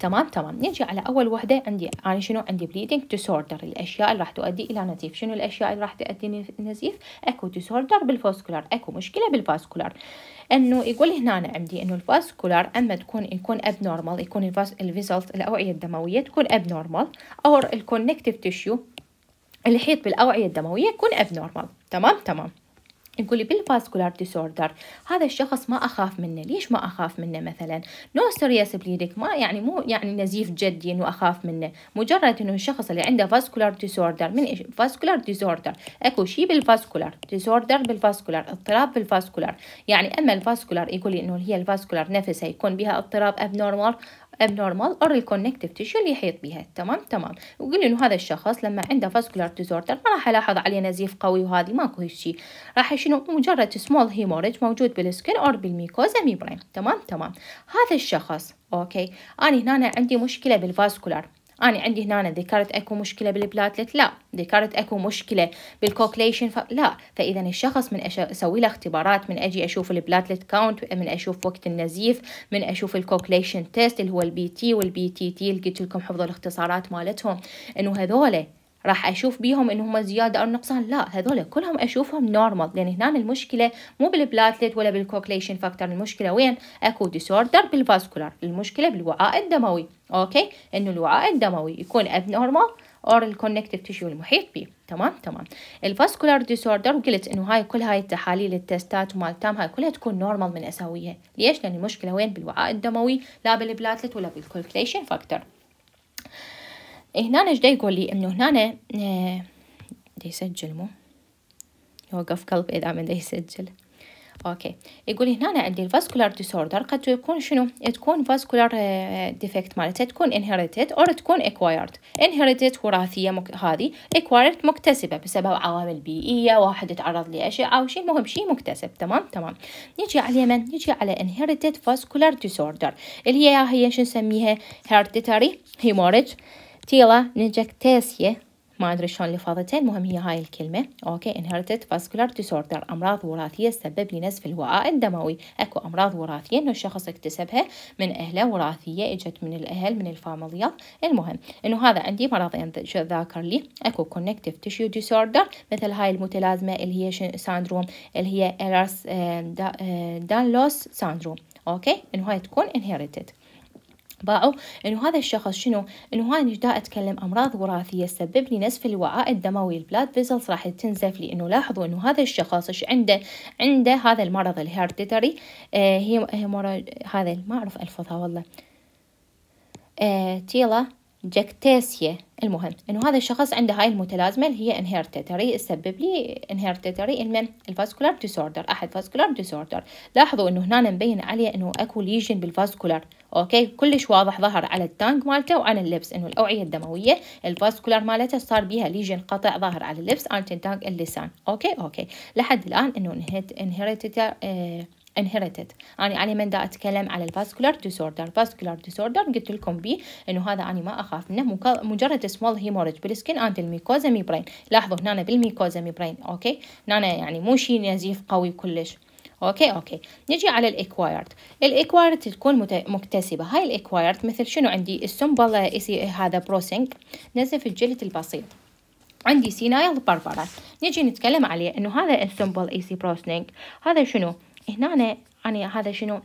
تمام تمام نجي على اول وحده عندي انا يعني شنو عندي بليدنج ديسوردر الاشياء اللي راح تؤدي الى نزيف شنو الاشياء اللي راح تؤدي نزيف اكو ديسوردر بالفاسكولار اكو مشكله بالفاسكولار انه يقول هنا أنا عندي انه الفاسكولار اما تكون يكون اب نورمال يكون الفيزلت الاوعيه الدمويه تكون اب نورمال او الكونكتيف تيشو الحيط بالأوعية الدموية يكون أبنورمال تمام تمام يقول لي بالفاسكولار ديسوردر هذا الشخص ما اخاف منه ليش ما اخاف منه مثلا نو سيريس بليدك ما يعني مو يعني نزيف جدي انه اخاف منه مجرد انه الشخص اللي عنده فاسكولار ديسوردر من ايش فاسكولار ديسوردر اكو شيء بالفاسكولار ديسوردر بالفاسكولار اضطراب بالفاسكولار يعني اما الفاسكولار يقول لي انه هي الفاسكولار نفسها يكون بها اضطراب ابنورمال abnormal oral connective tissue اللي يحيط بها تمام تمام وقل انه هذا الشخص لما عنده vascular disorder ما راح الاحظ عليه نزيف قوي وهذه ماكو هالشي راح شنو مجرد small hemorrhage موجود بالسكن اور بالميكوزا ميبرين تمام تمام هذا الشخص اوكي انا هنا عندي مشكله بالفاسكولار أنا عندي هنا ذكرت أكو مشكلة بالبلاتلت لا ذكرت أكو مشكلة بالكوكليشن ف... لا فإذا الشخص من أش... أسوي له اختبارات من أجي أشوف البلاتلت كاونت من أشوف وقت النزيف من أشوف الكوكليشن تيست اللي هو البي تي والبي تي تي اللي قلت لكم حفظوا الاختصارات مالتهم إنه هذول راح اشوف بيهم ان هم زياده او نقصان لا هذول كلهم اشوفهم نورمال يعني لان هنا المشكله مو بالبلاتلت ولا بالكوكليشن فاكتور المشكله وين اكو ديسوردر بالفاسكولار المشكله بالوعاء الدموي اوكي انه الوعاء الدموي يكون اب نورمال اور الكونكتيف تشيو المحيط به تمام تمام الفاسكولار ديسوردر وقلت انه هاي كل هاي التحاليل التستات ومالتام هاي كلها تكون نورمال من اسويها ليش لان المشكله وين بالوعاء الدموي لا بالبلاتلت ولا بالكوكليشن فاكتور هنا ايش يقول لي انه هنا دي يسجل مو يوقف قلبي اذا من دي يسجل اوكي يقول هنا عندي الفاسكولار ديسوردر قد تكون شنو تكون فاسكولار ديفكت آه، مالتها تكون انهيرتد اور تكون اكوايرد انهيرتد وراثيه مك... هذه اكوايرد مكتسبه بسبب عوامل بيئيه واحد يتعرض لاشعه شيء مهم شيء مكتسب تمام تمام نجي على اليمن نجي على انهيرتد فاسكولار ديسوردر اللي هي هي شو نسميها هيرديتاري هيموريدج بتيلا نيجكتاسيا ما ادري شلون لفظتها المهم هي هاي الكلمه اوكي انهرتد فاسكولار ديسوردر امراض وراثيه تسبب لنزف الوعاء الدموي اكو امراض وراثيه انه الشخص اكتسبها من اهله وراثيه اجت من الاهل من الفاميليا المهم انه هذا عندي مرضين ذاكر لي اكو كونكتيف tissue ديسوردر مثل هاي المتلازمه اللي هي ساندروم اللي هي الارس دانلوس ساندروم اوكي انه هاي تكون انهرتد باعوا انه هذا الشخص شنو انه هاي دا اتكلم امراض وراثيه تسبب لي نزف الوعاء الدموي البلاد فيزلز راح تنزف انه لاحظوا انه هذا الشخص ايش عنده عنده هذا المرض الهيرديتري آه هي هذا ما اعرف الفظها والله آه تيلا جكتاسيا المهم انه هذا الشخص عنده هاي المتلازمه اللي هي انهيرتتري تسبب لي انهيرتتري من الفاسكولار ديسوردر احد فاسكولار ديسوردر لاحظوا انه هنا مبين عليه انه اكو ليجن بالفاسكولار اوكي كلش واضح ظهر على التانك مالته وعلى اللبس انه الاوعيه الدمويه الفاسكولار مالته صار بيها ليجن قطع ظاهر على اللبس على تانك اللسان اوكي اوكي لحد الان انه انهيرتتري inherited أنا يعني من دا أتكلم على الفاسكولار disorder vascular disorder قلت لكم بي إنه هذا أنا ما أخاف منه مجرد small hemorrhage بالسكن أند الميكوزا ميبرين لاحظوا هنا بالميكوزا ميبرين أوكي هنا يعني مو شيء نزيف قوي كلش اوكي اوكي نجي على الاكوايرد الاكوايرد تكون مكتسبه هاي الاكوايرد مثل شنو عندي السنبل هذا بروسينج نزف الجلد البسيط عندي سينايل بربرة نجي نتكلم عليه انه هذا السمبل اي سي بروسنينج هذا شنو هنا أنا هذا شنو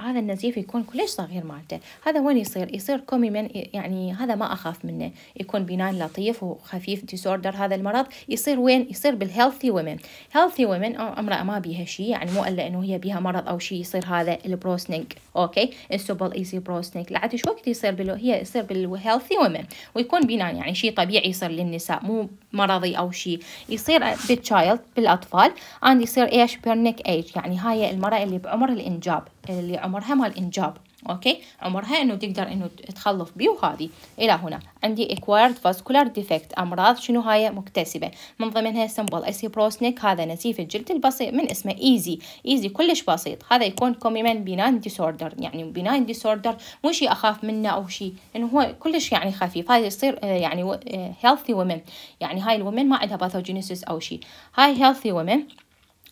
هذا النزيف يكون كلش صغير مالته هذا وين يصير يصير كومي من يعني هذا ما اخاف منه يكون بناين لطيف وخفيف ديسوردر هذا المرض يصير وين يصير بالهيلثي ومن هيلثي ومن امراه ما بيها شيء يعني مو الا انه هي بيها مرض او شيء يصير هذا البروسنج اوكي السوبل ايزي بروسنج لعد شو وقت يصير بالو هي يصير بالهيلثي ومن ويكون بناين يعني شيء طبيعي يصير للنساء مو مرضي او شيء يصير بالتشايلد بالاطفال اند يصير ايش بيرنيك ايج يعني هاي المراه اللي بعمر الانجاب اللي عمرها مال انجاب اوكي عمرها انه تقدر انه تخلف بيه وهذه الى هنا عندي acquired vascular defect امراض شنو هاي مكتسبه من ضمنها سمبل اسي بروسنيك هذا نزيف الجلد البسيط من اسمه ايزي ايزي كلش بسيط هذا يكون كوميمن بينان ديسوردر يعني بينان ديسوردر مو شيء اخاف منه او شيء انه هو كلش يعني خفيف هاي يصير آه، يعني هيلثي آه، وومن يعني هاي الومن ما عندها باثوجينيسيس او شيء هاي هيلثي وومن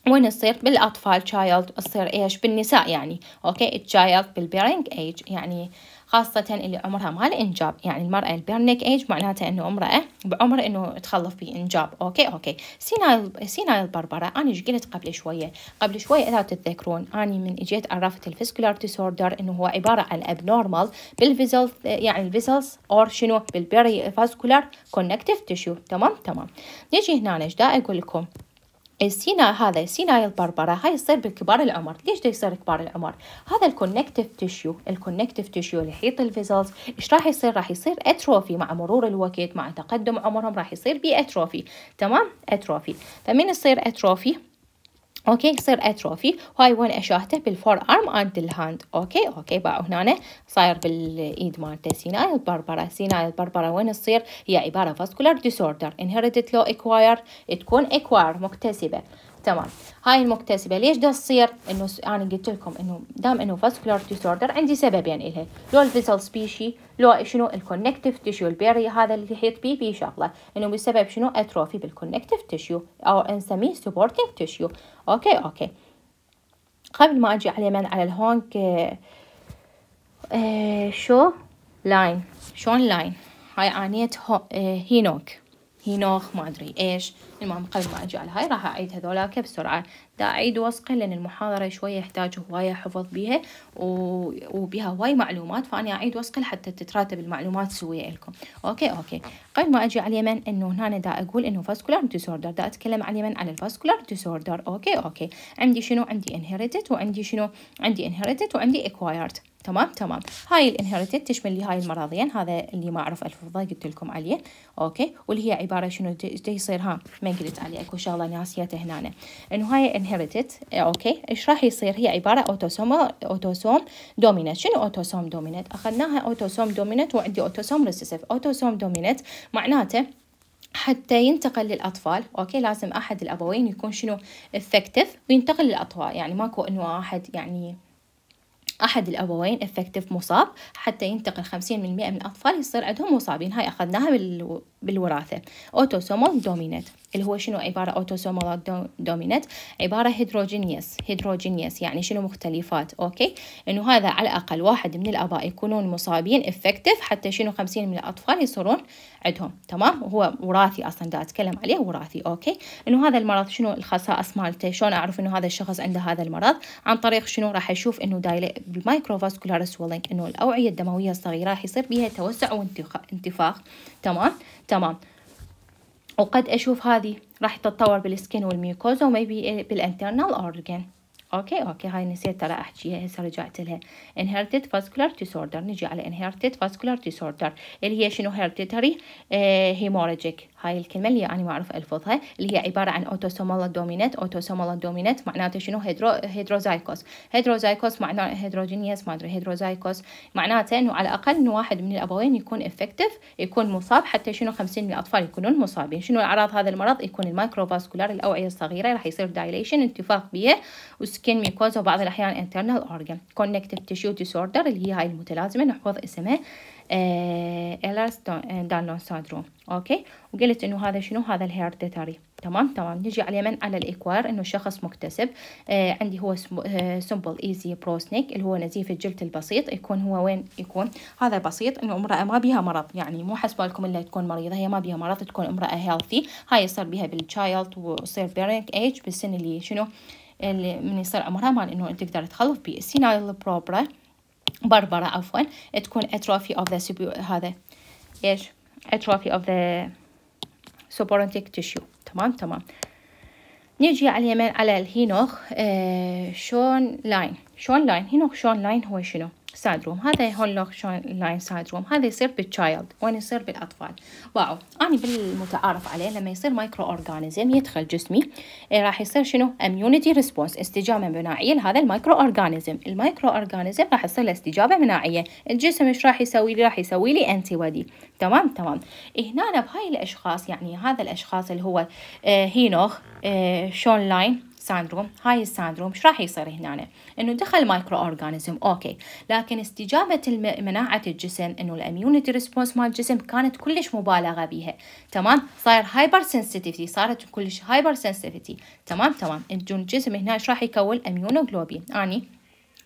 وين يصير بالاطفال تشايلد يصير ايش بالنساء يعني اوكي تشايلد بالبيرنج ايج يعني خاصة اللي عمرها ما الإنجاب يعني المرأة البيرنج إيج معناتها إنه امرأة إيه؟ بعمر إنه تخلف بإنجاب أوكي أوكي سينايل سينايل بربرة أنا إيش قلت قبل شوية قبل شوية إذا تتذكرون أنا من إجيت عرفت الفيسكولار ديسوردر إنه هو عبارة عن أبنورمال بالفيزل يعني الفيزلز أور شنو بالبيري فاسكولار كونكتيف تيشو تمام تمام نجي هنا إيش دا أقول لكم السينا إيه، هذا سينايل البربرة هاي يصير بالكبار العمر ليش دا يصير كبار العمر هذا الكونكتيف تيشيو الكونكتيف تيشيو لحيط الفيزلز ايش راح يصير راح يصير اتروفي مع مرور الوقت مع تقدم عمرهم راح يصير بي اتروفي تمام اتروفي فمن يصير اتروفي اوكي يصير اتروفي هاي وين اشاهته بالفور ارم اند الهاند اوكي اوكي بقى هنا صاير بالايد مالته سينايل بربرا سينايل بربرا وين تصير هي عباره فاسكولار ديسوردر انهرتد لو اكواير تكون اكواير مكتسبه تمام هاي المكتسبه ليش ده تصير انه انا قلت لكم انه دام انه فاسكولار ديسوردر عندي سببين يعني الها لو الفيسل سبيشي لو شنو الكونكتيف تيشو البيري هذا اللي يحيط بيه بيه شغله انه بسبب شنو اتروفي بالكونكتيف تيشو او نسميه سبورتنج تيشو اوكي اوكي قبل ما اجي على من على الهونك آه، آه، شو لاين شون لاين هاي عانيت هو آه، هينوك هينوخ ما ادري ايش المهم قبل ما أجي على هاي راح أعيد هذولاك بسرعة دا أعيد وصقه لأن المحاضرة شوية يحتاج هواية حفظ بيها وبيها هواي معلومات فأنا أعيد وصقه حتى تتراتب المعلومات سوية لكم أوكي أوكي قبل ما أجي على اليمن إنه هنا دا أقول إنه فاسكولار ديسوردر دا أتكلم على اليمن على الفاسكولار ديسوردر أوكي أوكي عندي شنو عندي inherited وعندي شنو عندي inherited وعندي اكوايرد تمام تمام هاي الانهيرتد تشمل لي هاي المرضين هذا اللي ما اعرف الفضه قلت لكم عليه اوكي واللي هي عباره شنو دي يصير ها ما قلت عليه اكو شغله ناسيته هنا انه هاي انهرتد اوكي ايش راح يصير هي عباره اوتوسوم اوتوسوم دومينت شنو اوتوسوم دومينت اخذناها اوتوسوم دومينت وعندي اوتوسوم ريسيسيف اوتوسوم دومينت معناته حتى ينتقل للأطفال أوكي لازم أحد الأبوين يكون شنو effective وينتقل للأطفال يعني ماكو إنه واحد يعني أحد الأبوين effective مصاب حتى ينتقل خمسين من الأطفال يصير عندهم مصابين هاي أخذناها بال بالوراثة اوتوسومال دومينت اللي هو شنو عبارة اوتوسومال دومينت عبارة هيدروجينيوس هيدروجينيوس يعني شنو مختلفات اوكي انه هذا على الاقل واحد من الاباء يكونون مصابين افكتيف حتى شنو 50 من الاطفال يصيرون عندهم تمام وهو وراثي اصلا دا اتكلم عليه وراثي اوكي انه هذا المرض شنو الخصائص مالته شلون اعرف انه هذا الشخص عنده هذا المرض عن طريق شنو راح اشوف انه دايل بالمايكروفاسكولار سولينج انه الاوعية الدموية الصغيرة راح يصير بها توسع وانتفاخ تمام تمام وقد أشوف هذه راح تتطور بالسكين والميوكوزا وميبي بالانترنال أورجن اوكي اوكي هاي نسيت ترى احكيها هسه رجعت لها inherited vascular disorder نجي على inherited vascular disorder اللي هي شنو هيرتيتري آه، هيموراجيك هاي الكلمة اللي أنا يعني ما أعرف ألفظها اللي هي عبارة عن أوتوسومال دومينت أوتوسومال دومينت معناته شنو هيدرو هيدروزايكوس هيدروزايكوس معناته هيدروجينيوس ما أدري هيدروزايكوس معناته إنه على الأقل إنه واحد من الأبوين يكون إفكتيف يكون مصاب حتى شنو 50 من الأطفال يكونون مصابين شنو أعراض هذا المرض يكون المايكروفاسكولار الأوعية الصغيرة راح يصير دايليشن انتفاخ بيه وسكين ميكوز وبعض الأحيان internal organ connective tissue disorder اللي هي هاي المتلازمة نحفظ اسمها آه، اليرز آه، دانلون سادرو اوكي وقلت انه هذا شنو هذا الهيرديتاري تمام تمام نجي على اليمن على الاكوار انه شخص مكتسب آه عندي هو سمبل ايزي بروسنيك اللي هو نزيف الجلد البسيط يكون هو وين يكون هذا بسيط انه امراه ما بيها مرض يعني مو حسب لكم الا تكون مريضه هي ما بيها مرض تكون امراه هيلثي هاي يصير بها بالتشايلد ويصير بيرنك ايج بالسن اللي شنو اللي من يصير عمرها مال انه تقدر تخلف بيه السينايل بروبرا بربرة عفوا تكون اتروفي اوف ذا سبيو هذا ايش اتروفي اوف ذا suborontic تشيو تمام تمام نيجي على اليمين على الهينوخ آه شون لاين شون لاين هينوخ شون لاين هو شنو سايد روم هذا لوك شون لاين سايد روم هذا يصير بالتشايلد وين يصير بالاطفال واو انا بالمتعارف عليه لما يصير مايكرو اورجانيزم يدخل جسمي إيه راح يصير شنو اميونيتي ريسبونس استجابه مناعيه لهذا المايكرو اورجانيزم المايكرو اورجانيزم راح يصير له استجابه مناعيه الجسم ايش راح يسوي لي راح يسوي لي انتي ودي تمام تمام إيه، هنا بهاي الاشخاص يعني هذا الاشخاص اللي هو آه هينوخ آه شون لاين ساندروم هاي الساندروم شو راح يصير هنا انه دخل مايكرو اورجانيزم اوكي لكن استجابه مناعه الجسم انه الاميونيتي ريسبونس مال الجسم كانت كلش مبالغه بيها تمام صاير هايبر سنسيتيفيتي صارت كلش هايبر سنسيتيفيتي تمام تمام الجسم هنا ايش راح يكون اميونوجلوبين اني يعني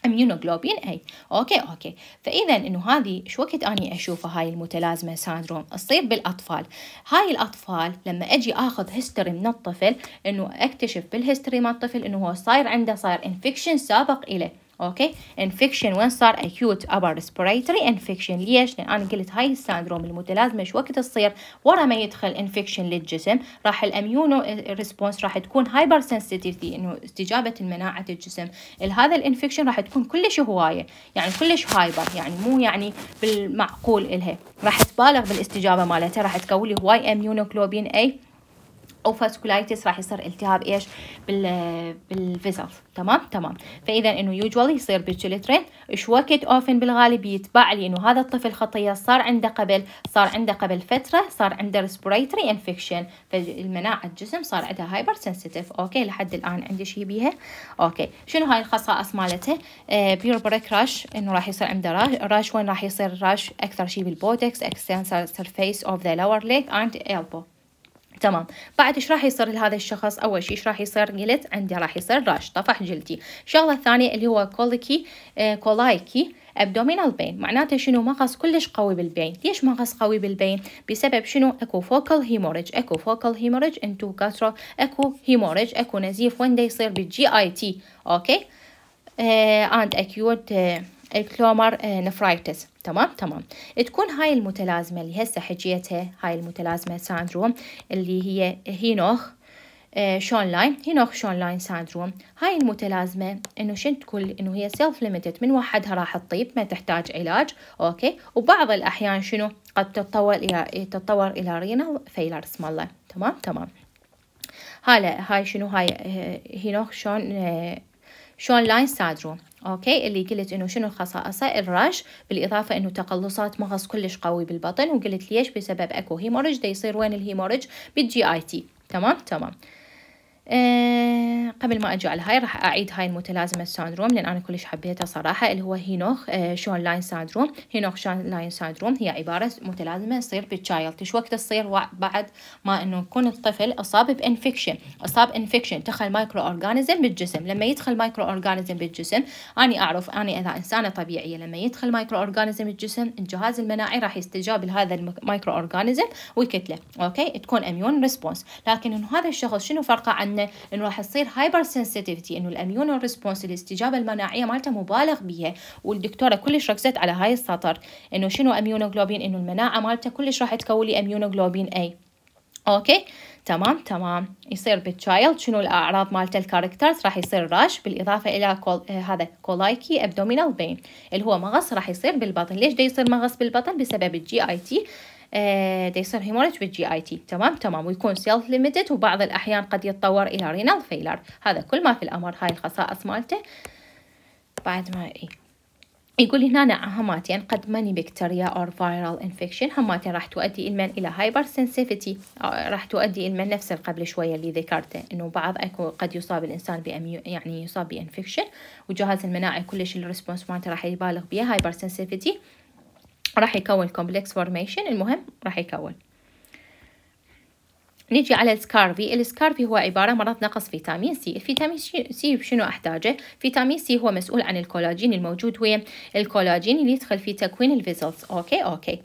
اميونوجلوبين اي اوكي اوكي فاذا انه هذه شو وقت اني اشوفها هاي المتلازمه ساندروم تصير بالاطفال هاي الاطفال لما اجي اخذ هيستوري من الطفل انه اكتشف بالهيستوري مال الطفل انه هو صاير عنده صاير انفكشن سابق اليه اوكي انفكشن وين صار اكيوت ابر ريسبيريتوري انفكشن ليش لان انا قلت هاي السندروم المتلازمه ايش وقت تصير ورا ما يدخل انفكشن للجسم راح الاميونو ريسبونس راح تكون هايبر سنسيتيفلي انه استجابه المناعه الجسم لهذا الانفكشن راح تكون كلش هوايه يعني كلش هايبر يعني مو يعني بالمعقول الها راح تبالغ بالاستجابه مالتها راح تكون لي هواي كلوبين اي او فاسكولايتس راح يصير التهاب ايش بال بالفيزل تمام تمام فاذا انه يوجوالي يصير بالتشيلدرن ايش وقت اوفن بالغالب يتبع لي انه هذا الطفل خطيه صار عنده قبل صار عنده قبل فتره صار عنده ريسبيريتري انفكشن فالمناعه الجسم صار عندها هايبر سنسيتيف اوكي لحد الان عندي شيء بيها اوكي شنو هاي الخصائص مالته آه بيور بريك راش انه راح يصير عنده راش وين راح يصير راش اكثر شيء بالبوتكس extensor surface of the lower leg and elbow تمام بعد ايش راح يصير لهذا الشخص اول شيء ايش راح يصير قلت عندي راح يصير راش طفح جلدي الشغله الثانيه اللي هو كوليكي آه، كولايكي ابدومينال بين معناته شنو مغص كلش قوي بالبين ليش مغص قوي بالبين بسبب شنو اكو فوكال هيموريج اكو فوكال هيموريج انتو كاترو اكو هيموريج اكو نزيف وين يصير بالجي اي تي اوكي اند اكيوت كلومر نفرايتس تمام تمام تكون هاي المتلازمة اللي هسه حجيتها هاي المتلازمة ساندروم اللي هي هينوخ آه، شون لاين هينوخ شون لاين ساندروم هاي المتلازمة انه شن تقول انه هي سيلف ليميتد من وحدها راح تطيب ما تحتاج علاج اوكي وبعض الاحيان شنو قد تتطور الى إيه، تتطور الى رينال فيلر اسم الله تمام تمام هلا هاي شنو هاي آه، هينوخ شون آه، شون لاين ساندروم اوكي اللي قلت انه شنو الخصائص الرش بالاضافه انه تقلصات مغص كلش قوي بالبطن وقلت ليش بسبب اكو هيموريج دا يصير وين الهيموريج بالجي اي تي تمام تمام أه قبل ما اجي على هاي راح اعيد هاي المتلازمه ساندروم لان انا كلش حبيتها صراحه اللي هو هينوخ أه شون لاين ساندروم هينوخ شون لاين ساندروم هي عباره متلازمه تصير بالتشايلد ايش وقت تصير بعد ما انه يكون الطفل اصاب بانفكشن اصاب انفكشن دخل مايكرو اورجانيزم بالجسم لما يدخل مايكرو اورجانيزم بالجسم اني اعرف اني اذا انسانه طبيعيه لما يدخل مايكرو اورجانيزم بالجسم الجهاز المناعي راح يستجاب لهذا المايكرو اورجانيزم ويكتله اوكي تكون اميون ريسبونس لكن هذا الشخص شنو فرقه عن عنه انه راح تصير هايبر سنسيتيفيتي انه الاميون ريسبونس الاستجابه المناعيه مالته مبالغ بيها والدكتوره كلش ركزت على هاي السطر انه شنو اميونوجلوبين انه المناعه مالته كلش راح تكون لي اميونوجلوبين اي اوكي تمام تمام يصير بالتشايلد شنو الاعراض مالته الكاركترز راح يصير راش بالاضافه الى كول آه هذا كولايكي ابدومينال بين اللي هو مغص راح يصير بالبطن ليش دا يصير مغص بالبطن بسبب الجي اي تي دي يصير هيموريج بالجي اي تي تمام تمام ويكون سيلف ليميتد وبعض الاحيان قد يتطور الى رينال فيلر هذا كل ما في الامر هاي الخصائص مالته بعد ما اي يقول هنا هماتين قد ماني بكتيريا اور فايرال انفكشن هماتين راح تؤدي المن الى هايبر سنسيفيتي آه، راح تؤدي المن نفس قبل شويه اللي ذكرته انه بعض اكو قد يصاب الانسان بأميو يعني يصاب بانفكشن وجهاز المناعي كلش الريسبونس مالته راح يبالغ بيها هايبر سنسيفيتي راح يكون كومبلكس فورميشن المهم راح يكون نيجي على السكارفي السكارفي هو عبارة مرض نقص فيتامين سي الفيتامين سي شنو أحتاجه؟ فيتامين سي هو مسؤول عن الكولاجين الموجود ويا الكولاجين اللي يدخل في تكوين الفيزلز أوكي أوكي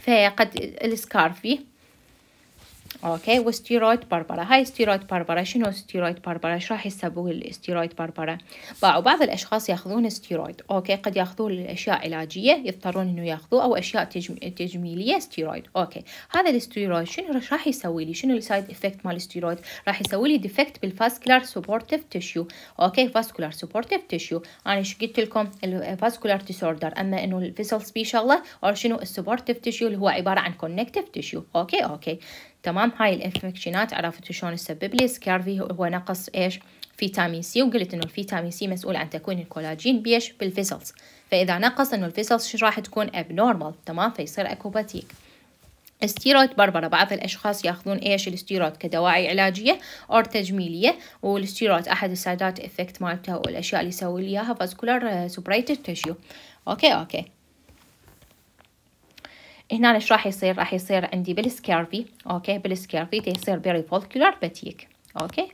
فقد السكارفي اوكي وستيرويد باربرا هاي ستيرويد باربرا شنو ستيرويد باربرا ايش راح يسووه الستيرويد باربرا باعوا بعض الاشخاص ياخذون ستيرويد اوكي قد ياخذوه لاشياء علاجيه يضطرون انه ياخذوه او اشياء تجم... تجميليه ستيرويد اوكي هذا الستيرويد شنو راح يسوي لي شنو السايد افكت مال الستيرويد راح يسوي لي ديفكت بالفاسكولار سبورتيف تيشو اوكي فاسكولار سبورتيف تيشو انا ايش قلت لكم الفاسكولار ديسوردر اما انه الفيسلز بي شغله او شنو السبورتيف تيشو اللي هو عباره عن كونكتيف تيشو اوكي اوكي تمام هاي الانفكشنات عرفت شلون تسبب لي سكارفي هو نقص ايش فيتامين سي وقلت انه الفيتامين سي مسؤول عن تكوين الكولاجين بيش بالفيسلز فاذا نقص انه الفيسلز شو راح تكون ابنورمال تمام فيصير اكو باتيك الستيرويد بربرة بعض الأشخاص يأخذون إيش الستيرويد كدواعي علاجية أو تجميلية والستيرويد أحد السادات إفكت مالته والأشياء اللي يسوي لي إياها فاسكولار سوبريتد تشيو أوكي أوكي هنا ايش راح يصير راح يصير عندي بالسكيرفي اوكي بالسكيرفي تيصير بيريفولكولار باتيك اوكي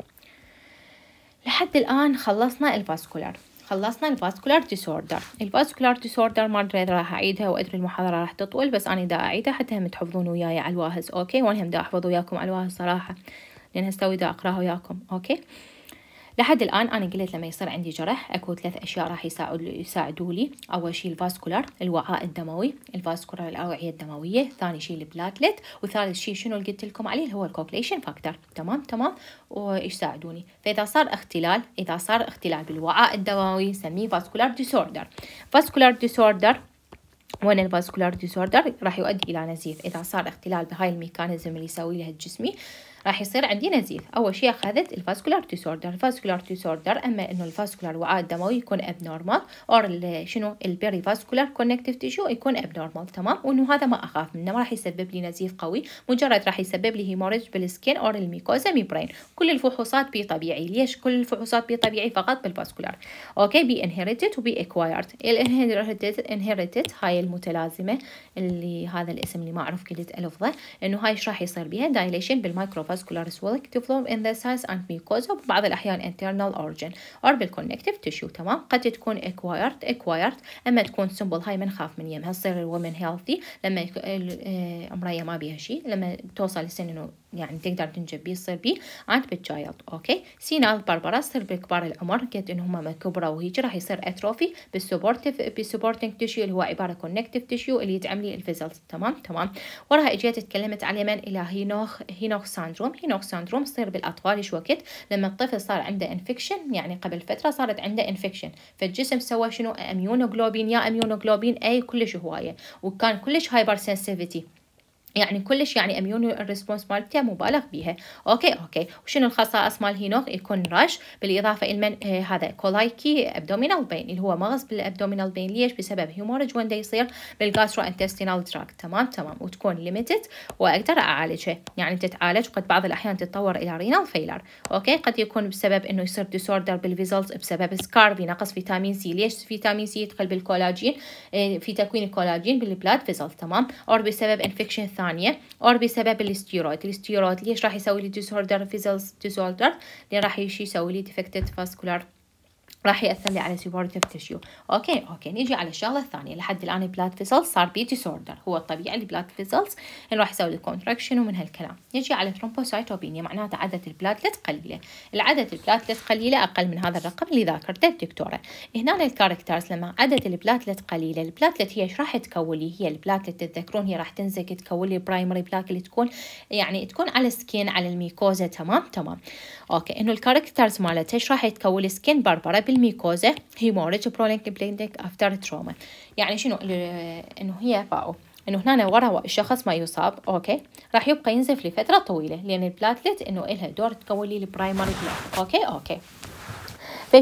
لحد الان خلصنا الفاسكولار خلصنا الفاسكولار ديسوردر الفاسكولار ديسوردر ما ادري اذا راح اعيدها وادري المحاضره راح تطول بس انا دا اعيدها حتى هم تحفظون وياي على الواهز اوكي وانا هم دا احفظ وياكم على الواهز صراحه لان هسه دا اقراها وياكم اوكي لحد الآن أنا قلت لما يصير عندي جرح أكو ثلاث أشياء راح يساعدوا لي أول شيء الفاسكولار الوعاء الدموي الفاسكولار الأوعية الدموية ثاني شيء البلاتلت وثالث شيء شنو قلت لكم عليه اللي هو الكوكليشن فاكتور تمام تمام وإيش ساعدوني فإذا صار اختلال إذا صار اختلال بالوعاء الدموي نسميه فاسكولار ديسوردر فاسكولار ديسوردر وين الفاسكولار ديسوردر راح يؤدي الى نزيف اذا صار اختلال بهاي الميكانيزم اللي يسوي لها جسمي راح يصير عندي نزيف اول شيء اخذت الفاسكولار ديسوردر الفاسكولار ديسوردر اما انه الفاسكولار وعاء الدموي يكون ابنورمال اور شنو البيري فاسكولار كونكتيف تيشو يكون ابنورمال تمام وانه هذا ما اخاف منه ما راح يسبب لي نزيف قوي مجرد راح يسبب لي هيموريج بالسكين اور الميكوزا ميبرين كل الفحوصات بي طبيعي ليش كل الفحوصات بي طبيعي فقط بالفاسكولار اوكي بي انهيرتد وبي اكوايرد الانهيرتد انهيرتد هاي المتلازمه اللي هذا الاسم اللي ما اعرف كلت الفظه انه هاي ايش راح يصير بها دايليشن بالمايكروفاس vascular swelling to form in the size and mucosa وبعض الأحيان internal origin or بالconnective tissue تمام قد تكون acquired acquired أما تكون simple هاي من خاف من يمها تصير الومن healthy لما المرية ما بيها شيء لما توصل السن إنه يعني تقدر تنجب بيه تصير بيه عتبة تشايلد اوكي سينا باربرا تصير بكبار العمر قد انهم ما كبروا وهيجي راح يصير اتروفي بالسبورتيف بسبورتنج تيشيو اللي هو عبارة كونكتيف تيشيو اللي يدعم لي الفيزلز تمام تمام وراها اجيت اتكلمت على من الى هينوخ هينوخ ساندروم هينوخ ساندروم تصير بالاطفال شو وقت لما الطفل صار عنده انفكشن يعني قبل فترة صارت عنده انفكشن فالجسم سوى شنو اميونوجلوبين يا اميونوجلوبين اي كلش هواية وكان كلش هايبر سنسيفيتي يعني كلش يعني اميون ريسبونس مالته مبالغ بيها اوكي اوكي وشنو الخصائص مال هينوك يكون رش بالاضافه الى آه هذا كولايكي ابدومينال بين اللي هو مغص بالابدومينال بين ليش بسبب هيمورج وين يصير بالجاسترو انتستينال دراك تمام تمام وتكون ليميتد واقدر اعالجها يعني تتعالج وقد بعض الاحيان تتطور الى رينال فيلر اوكي قد يكون بسبب انه يصير ديسوردر بالفيزلز بسبب سكارفي نقص فيتامين سي ليش فيتامين سي يدخل بالكولاجين آه في تكوين الكولاجين بالبلاد فيزلز تمام او بسبب انفكشن ثاني ثانية or بسبب الاستيرويد الاستيرويد ليش راح يسوي لي disorder فيزلز cells disorder لأن راح يسوي لي defected vascular راح ياثر لي على سيبورتيف تيشيو اوكي اوكي نيجي على الشغله الثانيه لحد الان بلاد فيسلز صار بي ديسوردر هو الطبيعي البلاد فيسلز انه راح يسوي لي كونتراكشن ومن هالكلام نيجي على الثرومبوسايتوبينيا معناته عدد البلاتلت قليله العدد البلاتلت قليله اقل من هذا الرقم اللي ذاكرته الدكتوره هنا الكاركترز لما عدد البلاتلت قليله البلاتلت هي ايش راح تكون لي هي البلاتلت تتذكرون هي راح تنزك تكون لي برايمري بلاك اللي تكون يعني تكون على السكين على الميكوزا تمام تمام اوكي انه الكاركترز مالته ايش راح تكون سكين باربرا الميكوزا هيموريج برولينج بليندينج افتر تروما يعني شنو انه هي باو انه هنا ورا الشخص ما يصاب اوكي راح يبقى ينزف لفتره طويله لان البلاتلت انه لها دور تكون لي البرايمري بلاك اوكي اوكي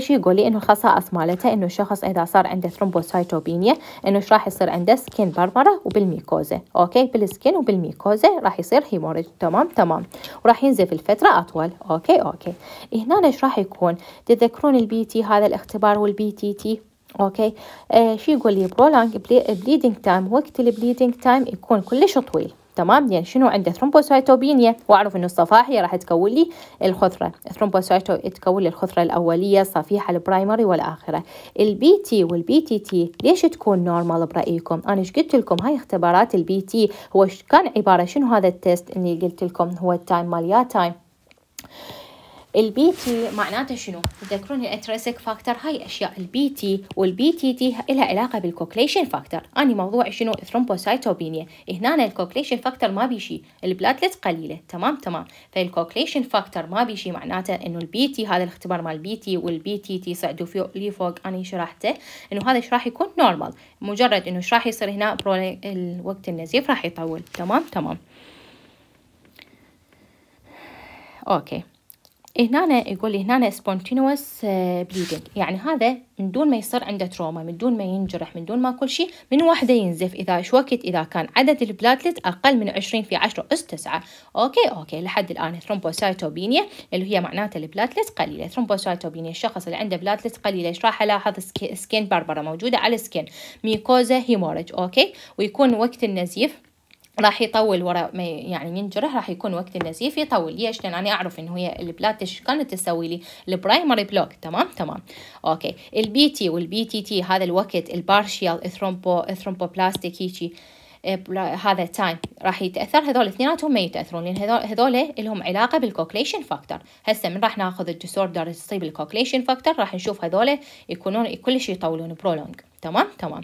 فشي يقول لي انه الخصائص مالتها انه الشخص اذا صار عنده ثرومبوسايتوبينيا انه ايش راح يصير عنده سكين بربره وبالميكوزا اوكي بالسكين وبالميكوزا راح يصير هيموريج تمام تمام وراح ينزف الفتره اطول اوكي اوكي هنا ايش راح يكون تذكرون البي تي هذا الاختبار والبي تي تي اوكي آه شو يقول لي برولانج بليدنج تايم وقت البليدنج تايم يكون كلش طويل تمام يعني شنو عنده ثرومبوسايتوبينيا واعرف انه الصفاحية راح تكون لي الخثرة الثرومبوسايتو تكون لي الخثرة الأولية الصفيحة البرايمري والآخرة البي تي والبي تي تي ليش تكون نورمال برأيكم أنا ايش قلت لكم هاي اختبارات البي تي هو كان عبارة شنو هذا التيست اللي قلت لكم هو التايم مال يا تايم البي تي معناته شنو تذكرون الانترنسك فاكتور هاي اشياء البي تي والبي تي تي لها علاقه بالكوكليشن فاكتور اني موضوع شنو ثرومبوسايتوبينيا هنا الكوكليشن فاكتور ما بي شيء البلاتلت قليله تمام تمام فالكوكليشن فاكتور ما بي شيء معناته انه البي تي هذا الاختبار مال البي تي والبي تي تي صعدوا فيه لي فوق اني شرحته انه هذا ايش راح يكون نورمال مجرد انه ايش راح يصير هنا الوقت النزيف راح يطول تمام تمام اوكي هنا يقول لي هنا سبونتينوس بليدنج آه، يعني هذا من دون ما يصير عنده تروما من دون ما ينجرح من دون ما كل شيء من وحده ينزف اذا ايش وقت اذا كان عدد البلاتلت اقل من 20 في 10 اس 9 اوكي اوكي لحد الان ثرومبوسايتوبينيا اللي هي معناته البلاتلت قليله ثرومبوسايتوبينيا الشخص اللي عنده بلاتلت قليله ايش راح الاحظ سكين باربرا موجوده على السكين ميكوزا هيموريج اوكي ويكون وقت النزيف راح يطول وراء ما يعني ينجرح راح يكون وقت النزيف يطول ليش لان انا اعرف انه هي البلاتش كانت تسوي لي البرايمري بلوك تمام تمام اوكي البي تي والبي تي تي هذا الوقت البارشيال ثرومبو بلاستيك هيجي آه، هذا تايم راح يتاثر هذول اثنيناتهم ما يتاثرون لان هذول هذول لهم علاقه بالكوكليشن فاكتور هسه من راح ناخذ الديسوردر تصيب الكوكليشن فاكتور راح نشوف هذول يكونون كلش يطولون برولونج تمام تمام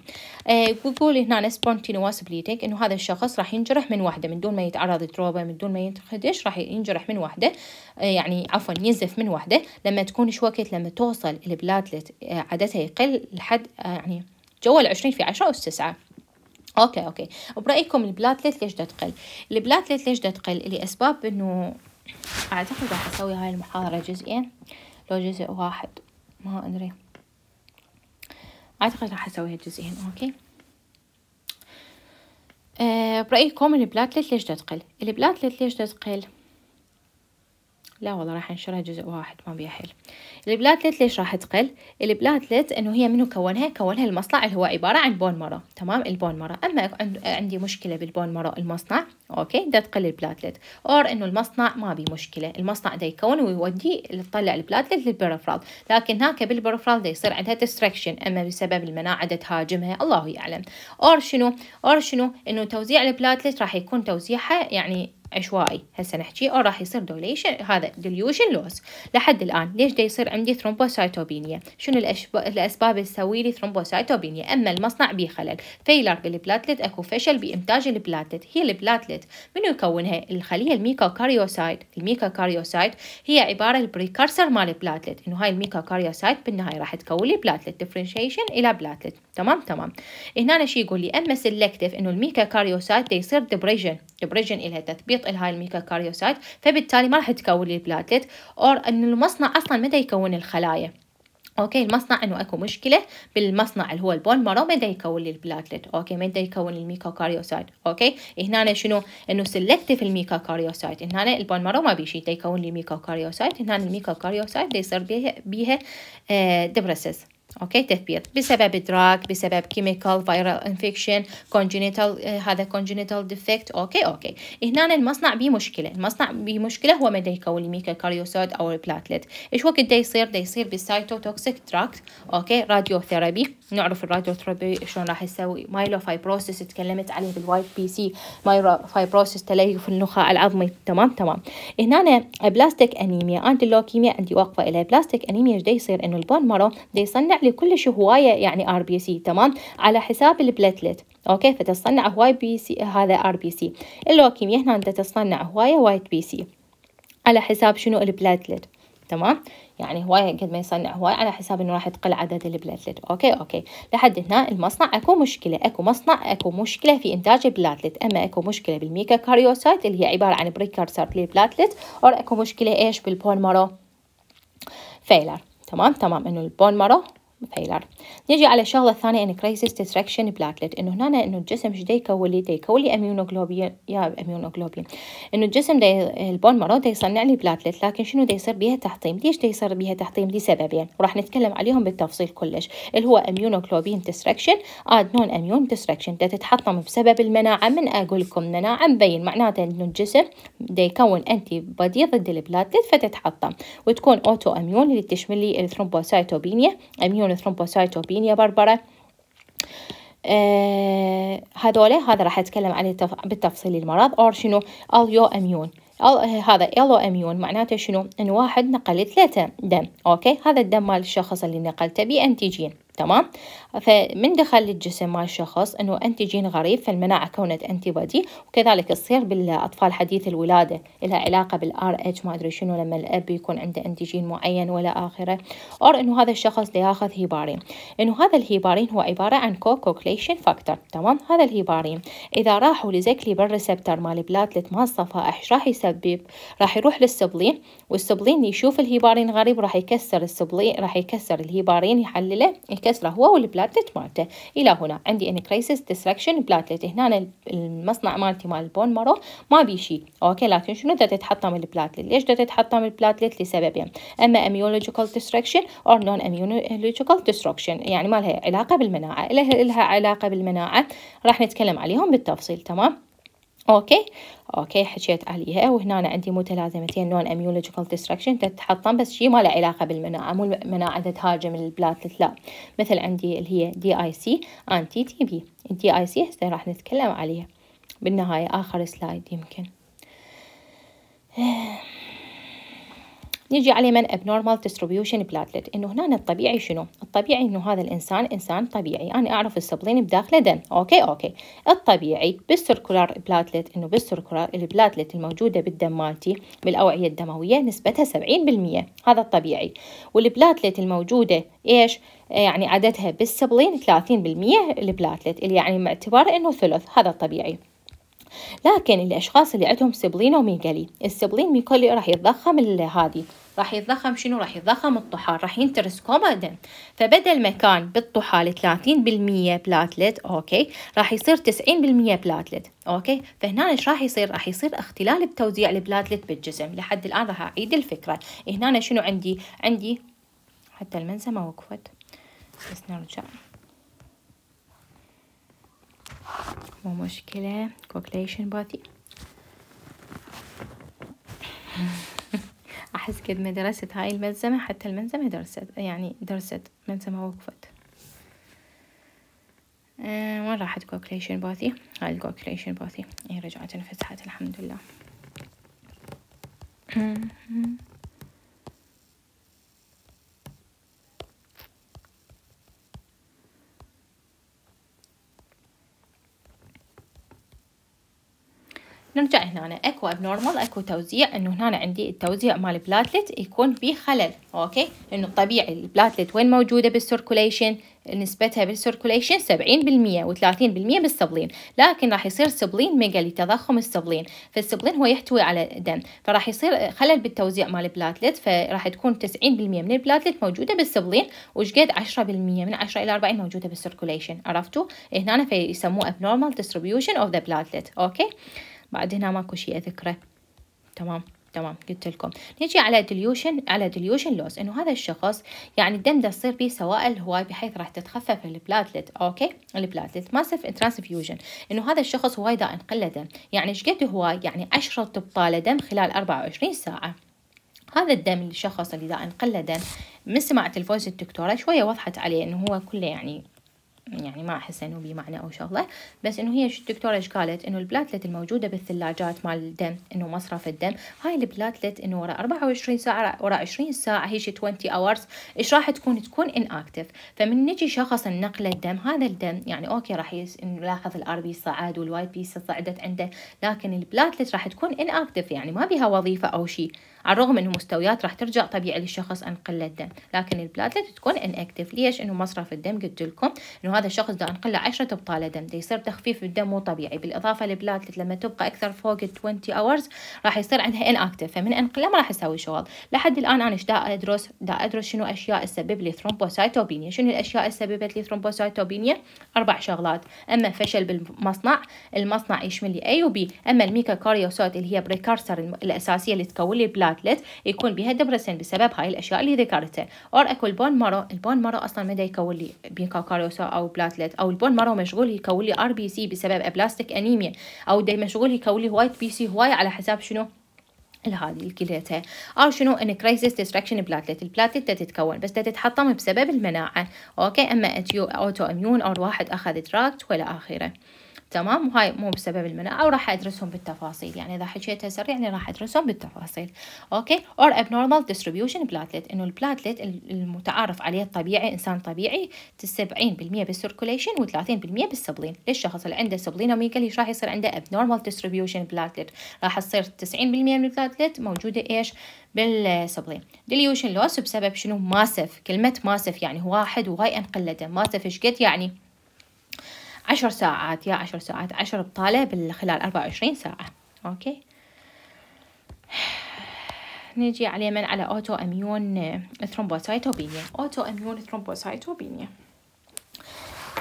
آه بيقول هنا سبونتينوس بليتنج انه هذا الشخص راح ينجرح من وحده من دون ما يتعرض لتروبا من دون ما ينخدش راح ينجرح من وحده آه يعني عفوا ينزف من وحده لما تكون شوكت لما توصل البلاتلت آه عددها يقل لحد آه يعني جوا العشرين في عشرة أس تسعة اوكي اوكي برايكم البلاتلت ليش دا تقل البلاتلت ليش دا تقل لاسباب انه اعتقد راح اسوي هاي المحاضره جزئين لو جزء واحد ما ادري اعتقد راح اسويها جزئيا اوكي آه برأيكم البلاتلت ليش تقل البلاتلت ليش تقل لا والله راح انشرها جزء واحد ما بيها حيل البلاتلت ليش راح تقل البلاتلت انه هي منو كونها كونها المصنع اللي هو عباره عن بون مرو تمام البون مرو اما عندي مشكله بالبون مرو المصنع اوكي ده تقل البلاتلت اور انه المصنع ما بي مشكله المصنع ده يكون ويودي يطلع البلاتلت للبرفرال لكن هاك بالبرفرال ده يصير عندها ديستركشن اما بسبب المناعه تهاجمها الله يعلم اور شنو اور شنو انه توزيع البلاتلت راح يكون توزيعها يعني عشوائي هسه نحكي او راح يصير دوليشن هذا ديليوشن لوس لحد الان ليش دا يصير عندي ثرومبوسايتوبينيا شنو الأشب... الاسباب اللي تسوي لي ثرومبوسايتوبينيا اما المصنع بيه خلل فيلر بالبلاتلت اكو فشل بانتاج البلاتلت هي البلاتلت منو يكونها الخليه الميكوكاريوسايت الميكوكاريوسايت هي عباره البريكارسر مال البلاتلت انه هاي الميكوكاريوسايت بالنهايه راح تكون لي بلاتلت ديفرنشيشن الى بلاتلت تمام تمام هنا شي يقول لي اما سيلكتيف انه الميكوكاريوسايت يصير ديبريجن ديبريجن الها تثبيت محيط لهاي الميكروكاريوسايت فبالتالي ما راح تكون لي البلاتلت اور ان المصنع اصلا متى يكون الخلايا اوكي المصنع انه اكو مشكله بالمصنع اللي هو البون مارو ما يكون لي البلاتلت اوكي ما يكون الميكوكاريوسايت اوكي هنا شنو انه سلكتف الميكوكاريوسايت هنا البون مارو ما شيء يكون لي ميكوكاريوسايت هنا الميكوكاريوسايت يصير بيها بيها آه دبرسس اوكي تثبيط بسبب دراج بسبب كيميكال فيرال انفكشن كونجنتال هذا كونجنتال ديفكت اوكي اوكي هنا المصنع بيه مشكله المصنع بيه مشكله هو ما يكون ميكا كاريوسود او البلاتلت ايش وقت دا يصير دا يصير بالسايتوتوكسيك تراكت اوكي راديوثيرابي نعرف الراديوثيرابي شلون راح يسوي مايلو فايبروسيس تكلمت عليه بالوايت بي سي مايلو مايلوفايبروسيس تليف النخاع العظمي تمام تمام هنا بلاستيك انيميا اند لوكيميا عندي وقفه الى بلاستيك انيميا ايش دا يصير انه البون مارو دا يصنع لكلش هواية يعني ار بي سي تمام على حساب البلاتلت اوكي فتصنع هواي بي سي هذا ار بي سي اللوكيميا هنا انت تصنع هواية وايت بي سي على حساب شنو البلاتلت تمام يعني هواية قد ما يصنع هواية على حساب انه راح تقل عدد البلاتلت اوكي اوكي لحد هنا المصنع اكو مشكلة اكو مصنع اكو مشكلة في انتاج البلاتلت اما اكو مشكلة بالميكا كاريوسايت اللي هي عبارة عن بريكارسر للبلاتلت او اكو مشكلة ايش بالبون مارو فيلر تمام تمام انه البون مارو فيلر نيجي على الشغله الثانيه ان انكريسز ديستراكشن بلاتلت انه هنا انه الجسم ايش يكون لي يكون لي اميونوجلوبين يا اميونوجلوبين انه الجسم دي البون مرة دي يصنع لي بلاتلت لكن شنو دي يصير بيها تحطيم ليش دي يصير بيها تحطيم لسببين وراح نتكلم عليهم بالتفصيل كلش اللي هو اميونوجلوبين ديستراكشن اد نون اميون ديستراكشن دا تتحطم بسبب المناعه من اقول لكم مناعه مبين معناته انه الجسم دي يكون انتي بودي ضد البلاتلت فتتحطم وتكون اوتو اميون اللي تشمل لي الثرومبوسايتوبينيا اميون يسمونه ثرومبوسايتوبينيا بربرة آه هذول هذا راح اتكلم عليه بالتفصيل المرض أو شنو اليو اميون هذا يلو اميون معناته شنو ان واحد نقل ثلاثة دم اوكي هذا الدم مال الشخص اللي نقلته بي انتيجين تمام فمن دخل الجسم مال الشخص أنه أنتيجين غريب فالمناعة كونت أنتي وكذلك تصير بالأطفال حديث الولادة لها علاقة بالآر اتش ما أدري شنو لما الأب يكون عنده أنتيجين معين ولا آخره أو أنه هذا الشخص ياخذ هيبارين أنه هذا الهيبارين هو عبارة عن كوكوكليشن فاكتور تمام هذا الهيبارين إذا راحوا لزكلي بالريسبتر مال البلاتلت مال الصفائح ايش راح يسبب راح يروح للسبلين والسبلين يشوف الهيبارين غريب راح يكسر السبلين راح يكسر الهيبارين يحلله يكسره هو والبلاتلت البلاتلت مالته الى هنا عندي انكريسس ديسركشن بلاتلت هنا المصنع مالتي مال البون مارو ما بي شيء اوكي لكن شنو دا تتحطم البلاتلت ليش دا تتحطم البلاتلت لسببين يعني. اما اميولوجيكال ديستركشن او نون اميولوجيكال ديستركشن يعني ما لها علاقه بالمناعه لها لها علاقه بالمناعه راح نتكلم عليهم بالتفصيل تمام اوكي اوكي حكيت عليها وهنا أنا عندي متلازمتين نون اميولوجيكال ديستركشن تتحطم بس شيء ما له علاقه بالمناعه مو المناعه تهاجم البلاتلت لا مثل عندي اللي هي دي اي سي انتي تي بي الدي اي سي هسه راح نتكلم عليها بالنهايه اخر سلايد يمكن نجي على من abnormal distribution platelet انه هنا الطبيعي شنو الطبيعي انه هذا الانسان انسان طبيعي انا اعرف السبلين بداخله دم اوكي اوكي الطبيعي بالسيركولار بلاتلت انه بالسيركولار البلاتلت الموجوده بالدم مالتي بالاوعيه الدمويه نسبتها 70% هذا الطبيعي والبلاتلت الموجوده ايش آه، يعني عددها بالسبلين 30% البلاتلت اللي يعني معتبر انه ثلث هذا الطبيعي لكن الأشخاص اللي عندهم سبلين وميجالي السبلين ميكولي راح يتضخم هذه راح يتضخم شنو راح يتضخم الطحال راح ينترس كوما دم فبدل ما كان بالطحال 30% بلاتلت اوكي راح يصير 90% بلاتلت اوكي فهنا ايش راح يصير راح يصير اختلال بتوزيع البلاتلت بالجسم لحد الان راح اعيد الفكره هنا شنو عندي عندي حتى المنسى ما وقفت بس نرجع مو مشكلة كوكليشن باثي أحس قد ما درست هاي الملزمة حتى الملزمة درست يعني درست ملزمة وقفت أه وين راحت كوكليشن باثي هاي الكوكليشن باثي هي رجعت انفتحت الحمد لله نرجع هنا اكو ابنورمال اكو توزيع انه هنا عندي التوزيع مال البلاتلت يكون فيه خلل اوكي انه الطبيعي البلاتلت وين موجوده بالسيركوليشن نسبتها بالسيركوليشن 70% و30% بالسبلين لكن راح يصير سبلين ميجالي تضخم السبلين فالسبلين هو يحتوي على دم فراح يصير خلل بالتوزيع مال البلاتلت فراح تكون 90% من البلاتلت موجوده بالسبلين وشقد 10% من 10 الى 40 موجوده بالسيركوليشن عرفتوا هنا فيسموه ابنورمال ديستريبيوشن اوف ذا بلاتلت اوكي بعد هنا ماكو شيء أذكره تمام تمام قلت لكم نجي على ديليوشن على ديليوشن لوس انه هذا الشخص يعني الدم ده تصير فيه سوائل هواي بحيث راح تتخفف البلاتلت اوكي البلاتلت ماسف ترانسفيوجن انه هذا الشخص هواي دا قله دم يعني ايش قد هواي يعني 10 ابطال دم خلال 24 ساعه هذا الدم الشخص اللي دا قله دم من سماعة الفويس الدكتورة شوية وضحت عليه انه هو كله يعني يعني ما احس انه بمعنى او شغله بس انه هي الدكتوره ايش قالت انه البلاتلت الموجوده بالثلاجات مال الدم انه مصرف الدم هاي البلاتلت انه ورا 24 ساعه ورا 20 ساعه هي شي 20 اورز ايش راح تكون تكون ان اكتف فمن نجي شخص ننقل الدم هذا الدم يعني اوكي راح يس... نلاحظ الار بي صعد والوايت بي صعدت عنده لكن البلاتلت راح تكون ان اكتف يعني ما بها وظيفه او شيء على الرغم انه مستويات راح ترجع طبيعي للشخص ان قله دم لكن البلاتلت تكون انكتف ليش انه مصرف الدم قلت لكم انه هذا الشخص ده انقله 10 ابطال دم ده يصير تخفيف الدم مو طبيعي بالاضافه للبلاتلت لما تبقى اكثر فوق 20 اورز راح يصير عندها انكتف فمن انقله ما راح يسوي شغل لحد الان انا دا ادرس دا ادرس شنو اشياء تسبب لي ثرومبوسايتوبينيا شنو الاشياء اللي سببت لي ثرومبوسايتوبينيا اربع شغلات اما فشل بالمصنع المصنع يشمل لي اي وبي اما الميكاكاريوسات اللي هي بريكارسر الاساسيه اللي تكون لي platelet يكون بها دبرسن بسبب هاي الاشياء اللي ذكرتها اور اكو البون مارو البون مارو اصلا ما يكون لي بين بيكاكاروسا او بلاتلت او البون مارو مشغول يكون لي ار بي سي بسبب ابلاستيك انيميا او دي مشغول يكون لي وايت بي سي هواي على حساب شنو الهادي الكليتها او شنو ان كرايسيس ديستراكشن بلاتلت البلاتلت تتكون بس تتحطم بسبب المناعه اوكي اما اوتو اميون او واحد اخذ تراكت ولا اخره تمام وهاي مو بسبب المناعة أو راح أدرسهم بالتفاصيل يعني إذا حكيتها سريع يعني راح أدرسهم بالتفاصيل أوكي or abnormal distribution platelet إنه البلاتلت المتعارف عليه الطبيعي إنسان طبيعي 70% بالسيركوليشن و30% بالسبلين للشخص اللي عنده سبلينوميكالي ايش راح يصير عنده abnormal distribution platelet راح تصير 90% من البلاتلت موجودة إيش بالسبلين ديليوشن لوس بسبب شنو ماسف كلمة ماسف يعني واحد وهاي أنقلته ماسف إيش قد يعني عشر ساعات يا عشر ساعات عشر بطالة خلال أربعة وعشرين ساعة أوكي نجي على من على أوتو أميون ثرومبوسايتوبينيا أوتو أميون ثرومبوسايتوبينيا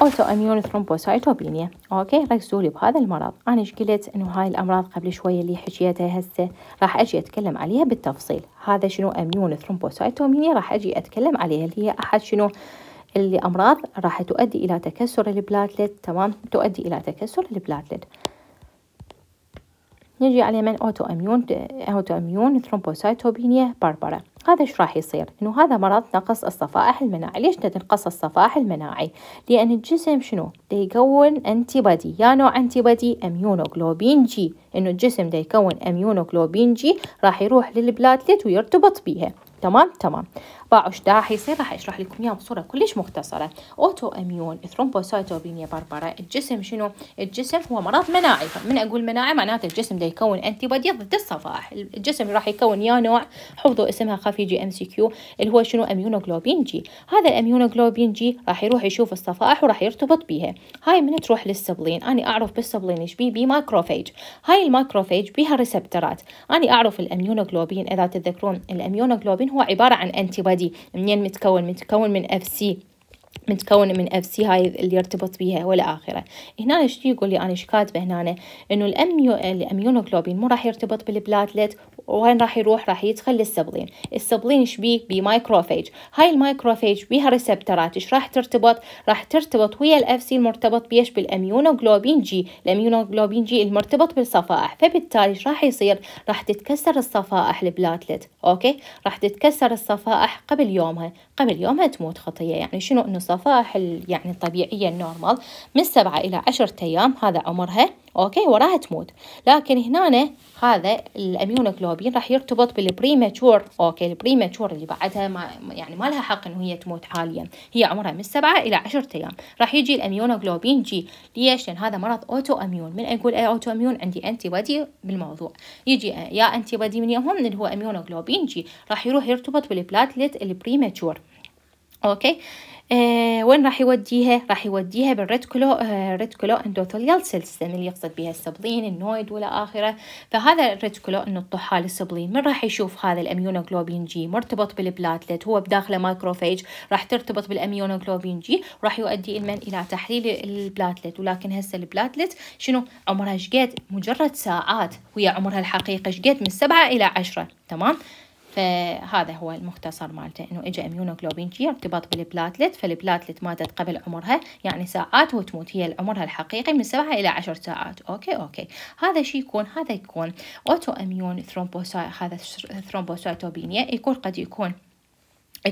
اوتو اميون ثرومبوسايتوبينيا اوكي ركزوا لي بهذا المرض انا ايش قلت انه هاي الامراض قبل شويه اللي حكيتها هسه راح اجي اتكلم عليها بالتفصيل هذا شنو اميون ثرومبوسايتوبينيا راح اجي اتكلم عليها اللي هي احد شنو الامراض أمراض راح تؤدي إلى تكسر البلاتلت تمام تؤدي إلى تكسر البلاتلت نجي على من اوتو اميون اوتو اميون ثرومبوسايتوبينيا باربرا هذا ايش راح يصير انه هذا مرض نقص الصفائح المناعي ليش تنقص الصفائح المناعي لان الجسم شنو دا يكون انتي بادي يا نوع انتي بادي اميونوغلوبين جي انه الجسم دا يكون اميونوغلوبين جي راح يروح للبلاتلت ويرتبط بيها تمام تمام باعوش ده حيصير راح اشرح لكم اياه بصوره كلش مختصره اوتو اميون ثرومبوسايتوبينيا باربرا الجسم شنو الجسم هو مرض مناعي من اقول مناعي معناته الجسم ده يكون انتي بودي ضد الصفائح الجسم راح يكون يا نوع حفظوا اسمها خفي جي ام سي كيو اللي هو شنو اميونوجلوبين جي هذا الاميونوجلوبين جي راح يروح يشوف الصفائح وراح يرتبط بيها هاي من تروح للسبلين انا اعرف بالسبلين ايش بيه بي هاي الماكروفيج بيها ريسبترات انا اعرف الاميونوجلوبين اذا تتذكرون الاميونوجلوبين هو عباره عن انتي دي منين متكون متكون من اف سي متكون من اف سي هاي اللي يرتبط بيها ولا اخره هنا ايش يقول لي انا ايش كاتبه هنا انه الاميو الاميونوجلوبين مو راح يرتبط بالبلاتلت وين راح يروح راح يدخل للسبلين السبلين شبيه بمايكروفيج هاي المايكروفيج بيها ريسبترات ايش راح ترتبط راح ترتبط ويا الاف سي المرتبط بيش بالاميونوجلوبين جي الاميونوجلوبين جي المرتبط بالصفائح فبالتالي ايش راح يصير راح تتكسر الصفائح البلاتلت اوكي راح تتكسر الصفائح قبل يومها قبل يومها تموت خطيه يعني شنو انه صفائح يعني الطبيعيه النورمال من سبعة الى عشرة ايام هذا عمرها اوكي وراها تموت لكن هنا هذا الاميونوجلوبين راح يرتبط بالبريماتور اوكي البريماتور اللي بعدها ما يعني ما لها حق انه هي تموت حاليا هي عمرها من سبعة الى عشرة ايام راح يجي الاميونوجلوبين جي ليش لان هذا مرض اوتو اميون من اقول اي اوتو اميون عندي انتي بادي بالموضوع يجي يا انتي بادي من يومهم اللي هو اميونوجلوبين جي راح يروح يرتبط بالبلاتلت البريماتور اوكي آه، وين راح يوديها راح يوديها بالريد كلو آه، ريد كلو اندوثيليال سيستم اللي يقصد بها السبلين النويد ولا اخره فهذا الريد كلو انه الطحال السبلين من راح يشوف هذا الاميونوجلوبين جي مرتبط بالبلاتلت هو بداخله مايكروفاج راح ترتبط بالاميونوجلوبين جي راح يؤدي المن الى تحليل البلاتلت ولكن هسه البلاتلت شنو عمرها شقد مجرد ساعات ويا عمرها الحقيقي شقد من سبعة الى عشرة تمام فهذا هو المختصر مالته انه اجى اميونوجلوبين جي ارتباط بالبلاتلت فالبلاتلت ماتت قبل عمرها يعني ساعات وتموت هي عمرها الحقيقي من سبعة الى عشر ساعات اوكي اوكي هذا شيء يكون هذا يكون اوتو اميون ثرومبوساي هذا ثرومبوسايتوبينيا يكون قد يكون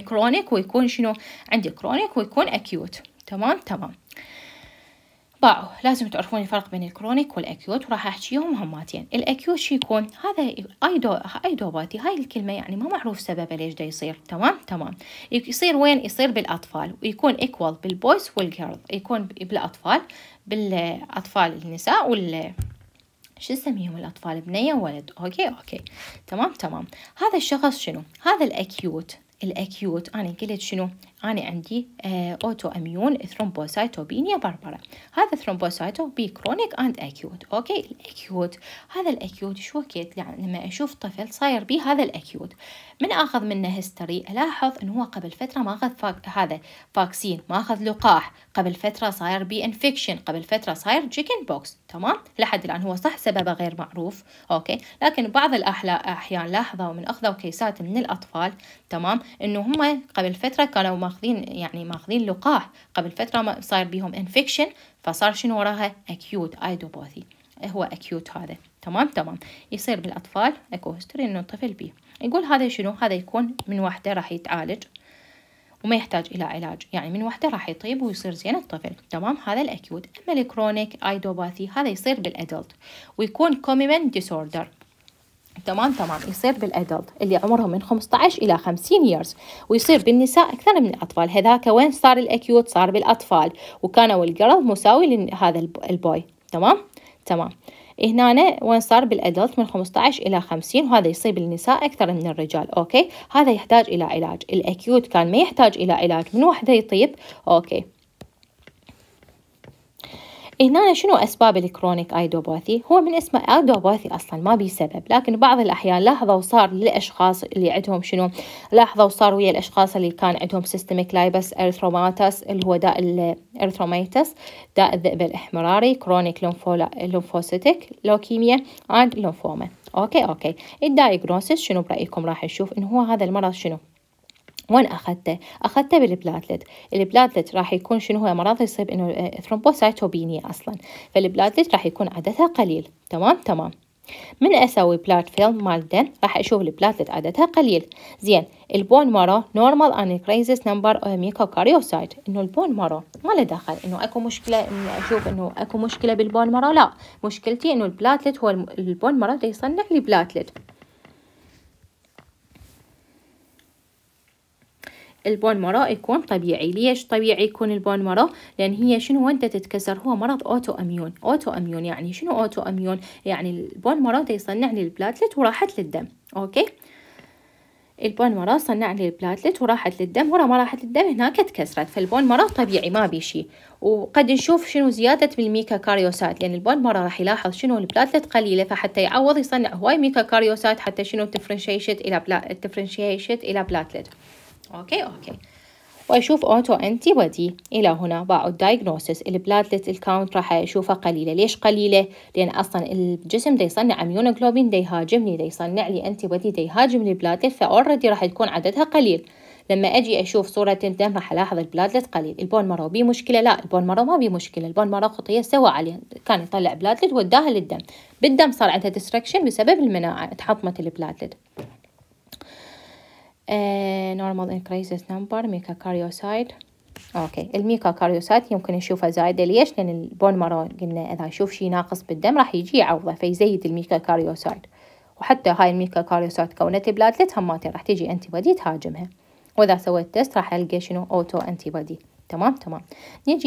كرونيك ويكون شنو عندي كرونيك ويكون اكيوت تمام تمام باعوا لازم تعرفون الفرق بين الكرونيك والاكيوت وراح احكيهم هماتين الاكيوت شو يكون هذا اي دو اي دوباتي هاي الكلمه يعني ما معروف سببه ليش دا يصير تمام تمام يصير وين يصير بالاطفال ويكون ايكوال بالبويز والجيرل يكون بالاطفال بالاطفال النساء وال شو نسميهم الاطفال بنيه ولد اوكي اوكي تمام تمام هذا الشخص شنو هذا الاكيوت الاكيوت انا قلت شنو أنا عندي آه، أوتو أميون ثرومبوسايتوبينيا بربرا هذا ثرومبوسايتو بي كرونيك أند أكيوت أوكي الأكيوت هذا الأكيوت شو وقت يعني لما أشوف طفل صاير بيه هذا الأكيوت من أخذ منه هيستوري ألاحظ أنه هو قبل فترة ما أخذ فاك هذا فاكسين ما أخذ لقاح قبل فترة صاير بيه انفكشن قبل فترة صاير جيكن بوكس تمام لحد الآن هو صح سببه غير معروف أوكي لكن بعض الأحيان لاحظوا من أخذوا كيسات من الأطفال تمام أنه هم قبل فترة كانوا ماخذين يعني ماخذين لقاح قبل فترة ما صاير بيهم انفكشن فصار شنو وراها اكيوت ايدوباثي هو اكيوت هذا تمام تمام يصير بالاطفال اكو هيستوري انه الطفل بيه يقول هذا شنو هذا يكون من وحده راح يتعالج وما يحتاج الى علاج يعني من وحده راح يطيب ويصير زين الطفل تمام هذا الاكيوت اما الكرونيك ايدوباثي هذا يصير بالادلت ويكون كوميمن ديسوردر تمام تمام يصير بالادلت اللي عمرهم من 15 الى 50 years ويصير بالنساء اكثر من الاطفال هذاك وين صار الاكيوت صار بالاطفال وكانوا الجرل مساوي لهذا البوي تمام تمام هنا وين صار بالادلت من 15 الى 50 وهذا يصيب النساء اكثر من الرجال اوكي هذا يحتاج الى علاج الاكيوت كان ما يحتاج الى علاج من وحده يطيب اوكي هنا شنو أسباب الكرونيك أيدوباثي؟ هو من اسمه أيدوباثي أصلا ما بيه سبب لكن بعض الأحيان لحظة وصار للأشخاص اللي عندهم شنو لحظة وصار ويا الأشخاص اللي كان عندهم سيستميك لايبس أرثروماتس اللي هو داء الأرثروميتس داء الذئب الإحمراري كرونيك لومفوسيتك لوكيميا أند لومفوما أوكي أوكي الدايجنوسيس شنو برأيكم راح نشوف إن هو هذا المرض شنو وين اخذته؟ اخذته بالبلاتلت، البلاتلت راح يكون شنو هو مرض يصيب انه ثرومبوسايتوبينيا آه، اصلا، فالبلاتلت راح يكون عددها قليل، تمام تمام. من اسوي بلات فيلم مالتين راح اشوف البلاتلت عددها قليل زين البون مارو نورمال انكريزس نمبر ميكوكاريوسايت انه البون مارو ما له دخل انه اكو مشكله اني اشوف انه اكو مشكله بالبون مارو لا مشكلتي انه البلاتلت هو البون مارو يصنع لي بلاتلت البون مرو يكون طبيعي ليش طبيعي يكون البون مرو لان هي شنو وده تتكسر هو مرض اوتو اميون اوتو اميون يعني شنو اوتو اميون يعني البون مرو يصنع لي البلاتلت وراحت للدم اوكي البون مرا صنع لي البلاتلت وراحت للدم ورا ما راحت للدم هناك تكسرت فالبون مرا طبيعي ما بي شيء وقد نشوف شنو زيادة بالميكاكاريوسات لأن البون مرا راح يلاحظ شنو البلاتلت قليلة فحتى يعوض يصنع هواي ميكاكاريوسات حتى شنو تفرنشيشت إلى بلا... تفرنشيشت إلى بلاتلت اوكي اوكي واشوف اوتو انتي بودي الى هنا باعد دايجنوستس البلاتلت الكاونت راح اشوفها قليله ليش قليله لان اصلا الجسم دا يصنع اميونوجلوبين دا يهاجمني دا يصنع لي انتي بودي دا يهاجم البلاتلت فاوريدي راح تكون عددها قليل لما اجي اشوف صوره الدم راح الاحظ البلاتلت قليل البون مارو بي مشكله لا البون مارو ما بي مشكله البون مارو خطيه سوا عليه كان يطلع بلاتلت وداها للدم بالدم صار عندها ديستركشن بسبب المناعه تحطمت البلاتلت آه، normal increases number كاريوسايد اوكي الميكاكاريوسايت يمكن نشوفها زايده ليش لان البون مارو قلنا اذا يشوف شيء ناقص بالدم راح يجي يعوضه فيزيد كاريوسايد وحتى هاي كاريوسايد كونت بلاتلت هماتين راح تجي انتي بودي تهاجمها واذا سويت تيست راح القى شنو اوتو انتي بودي تمام تمام نجي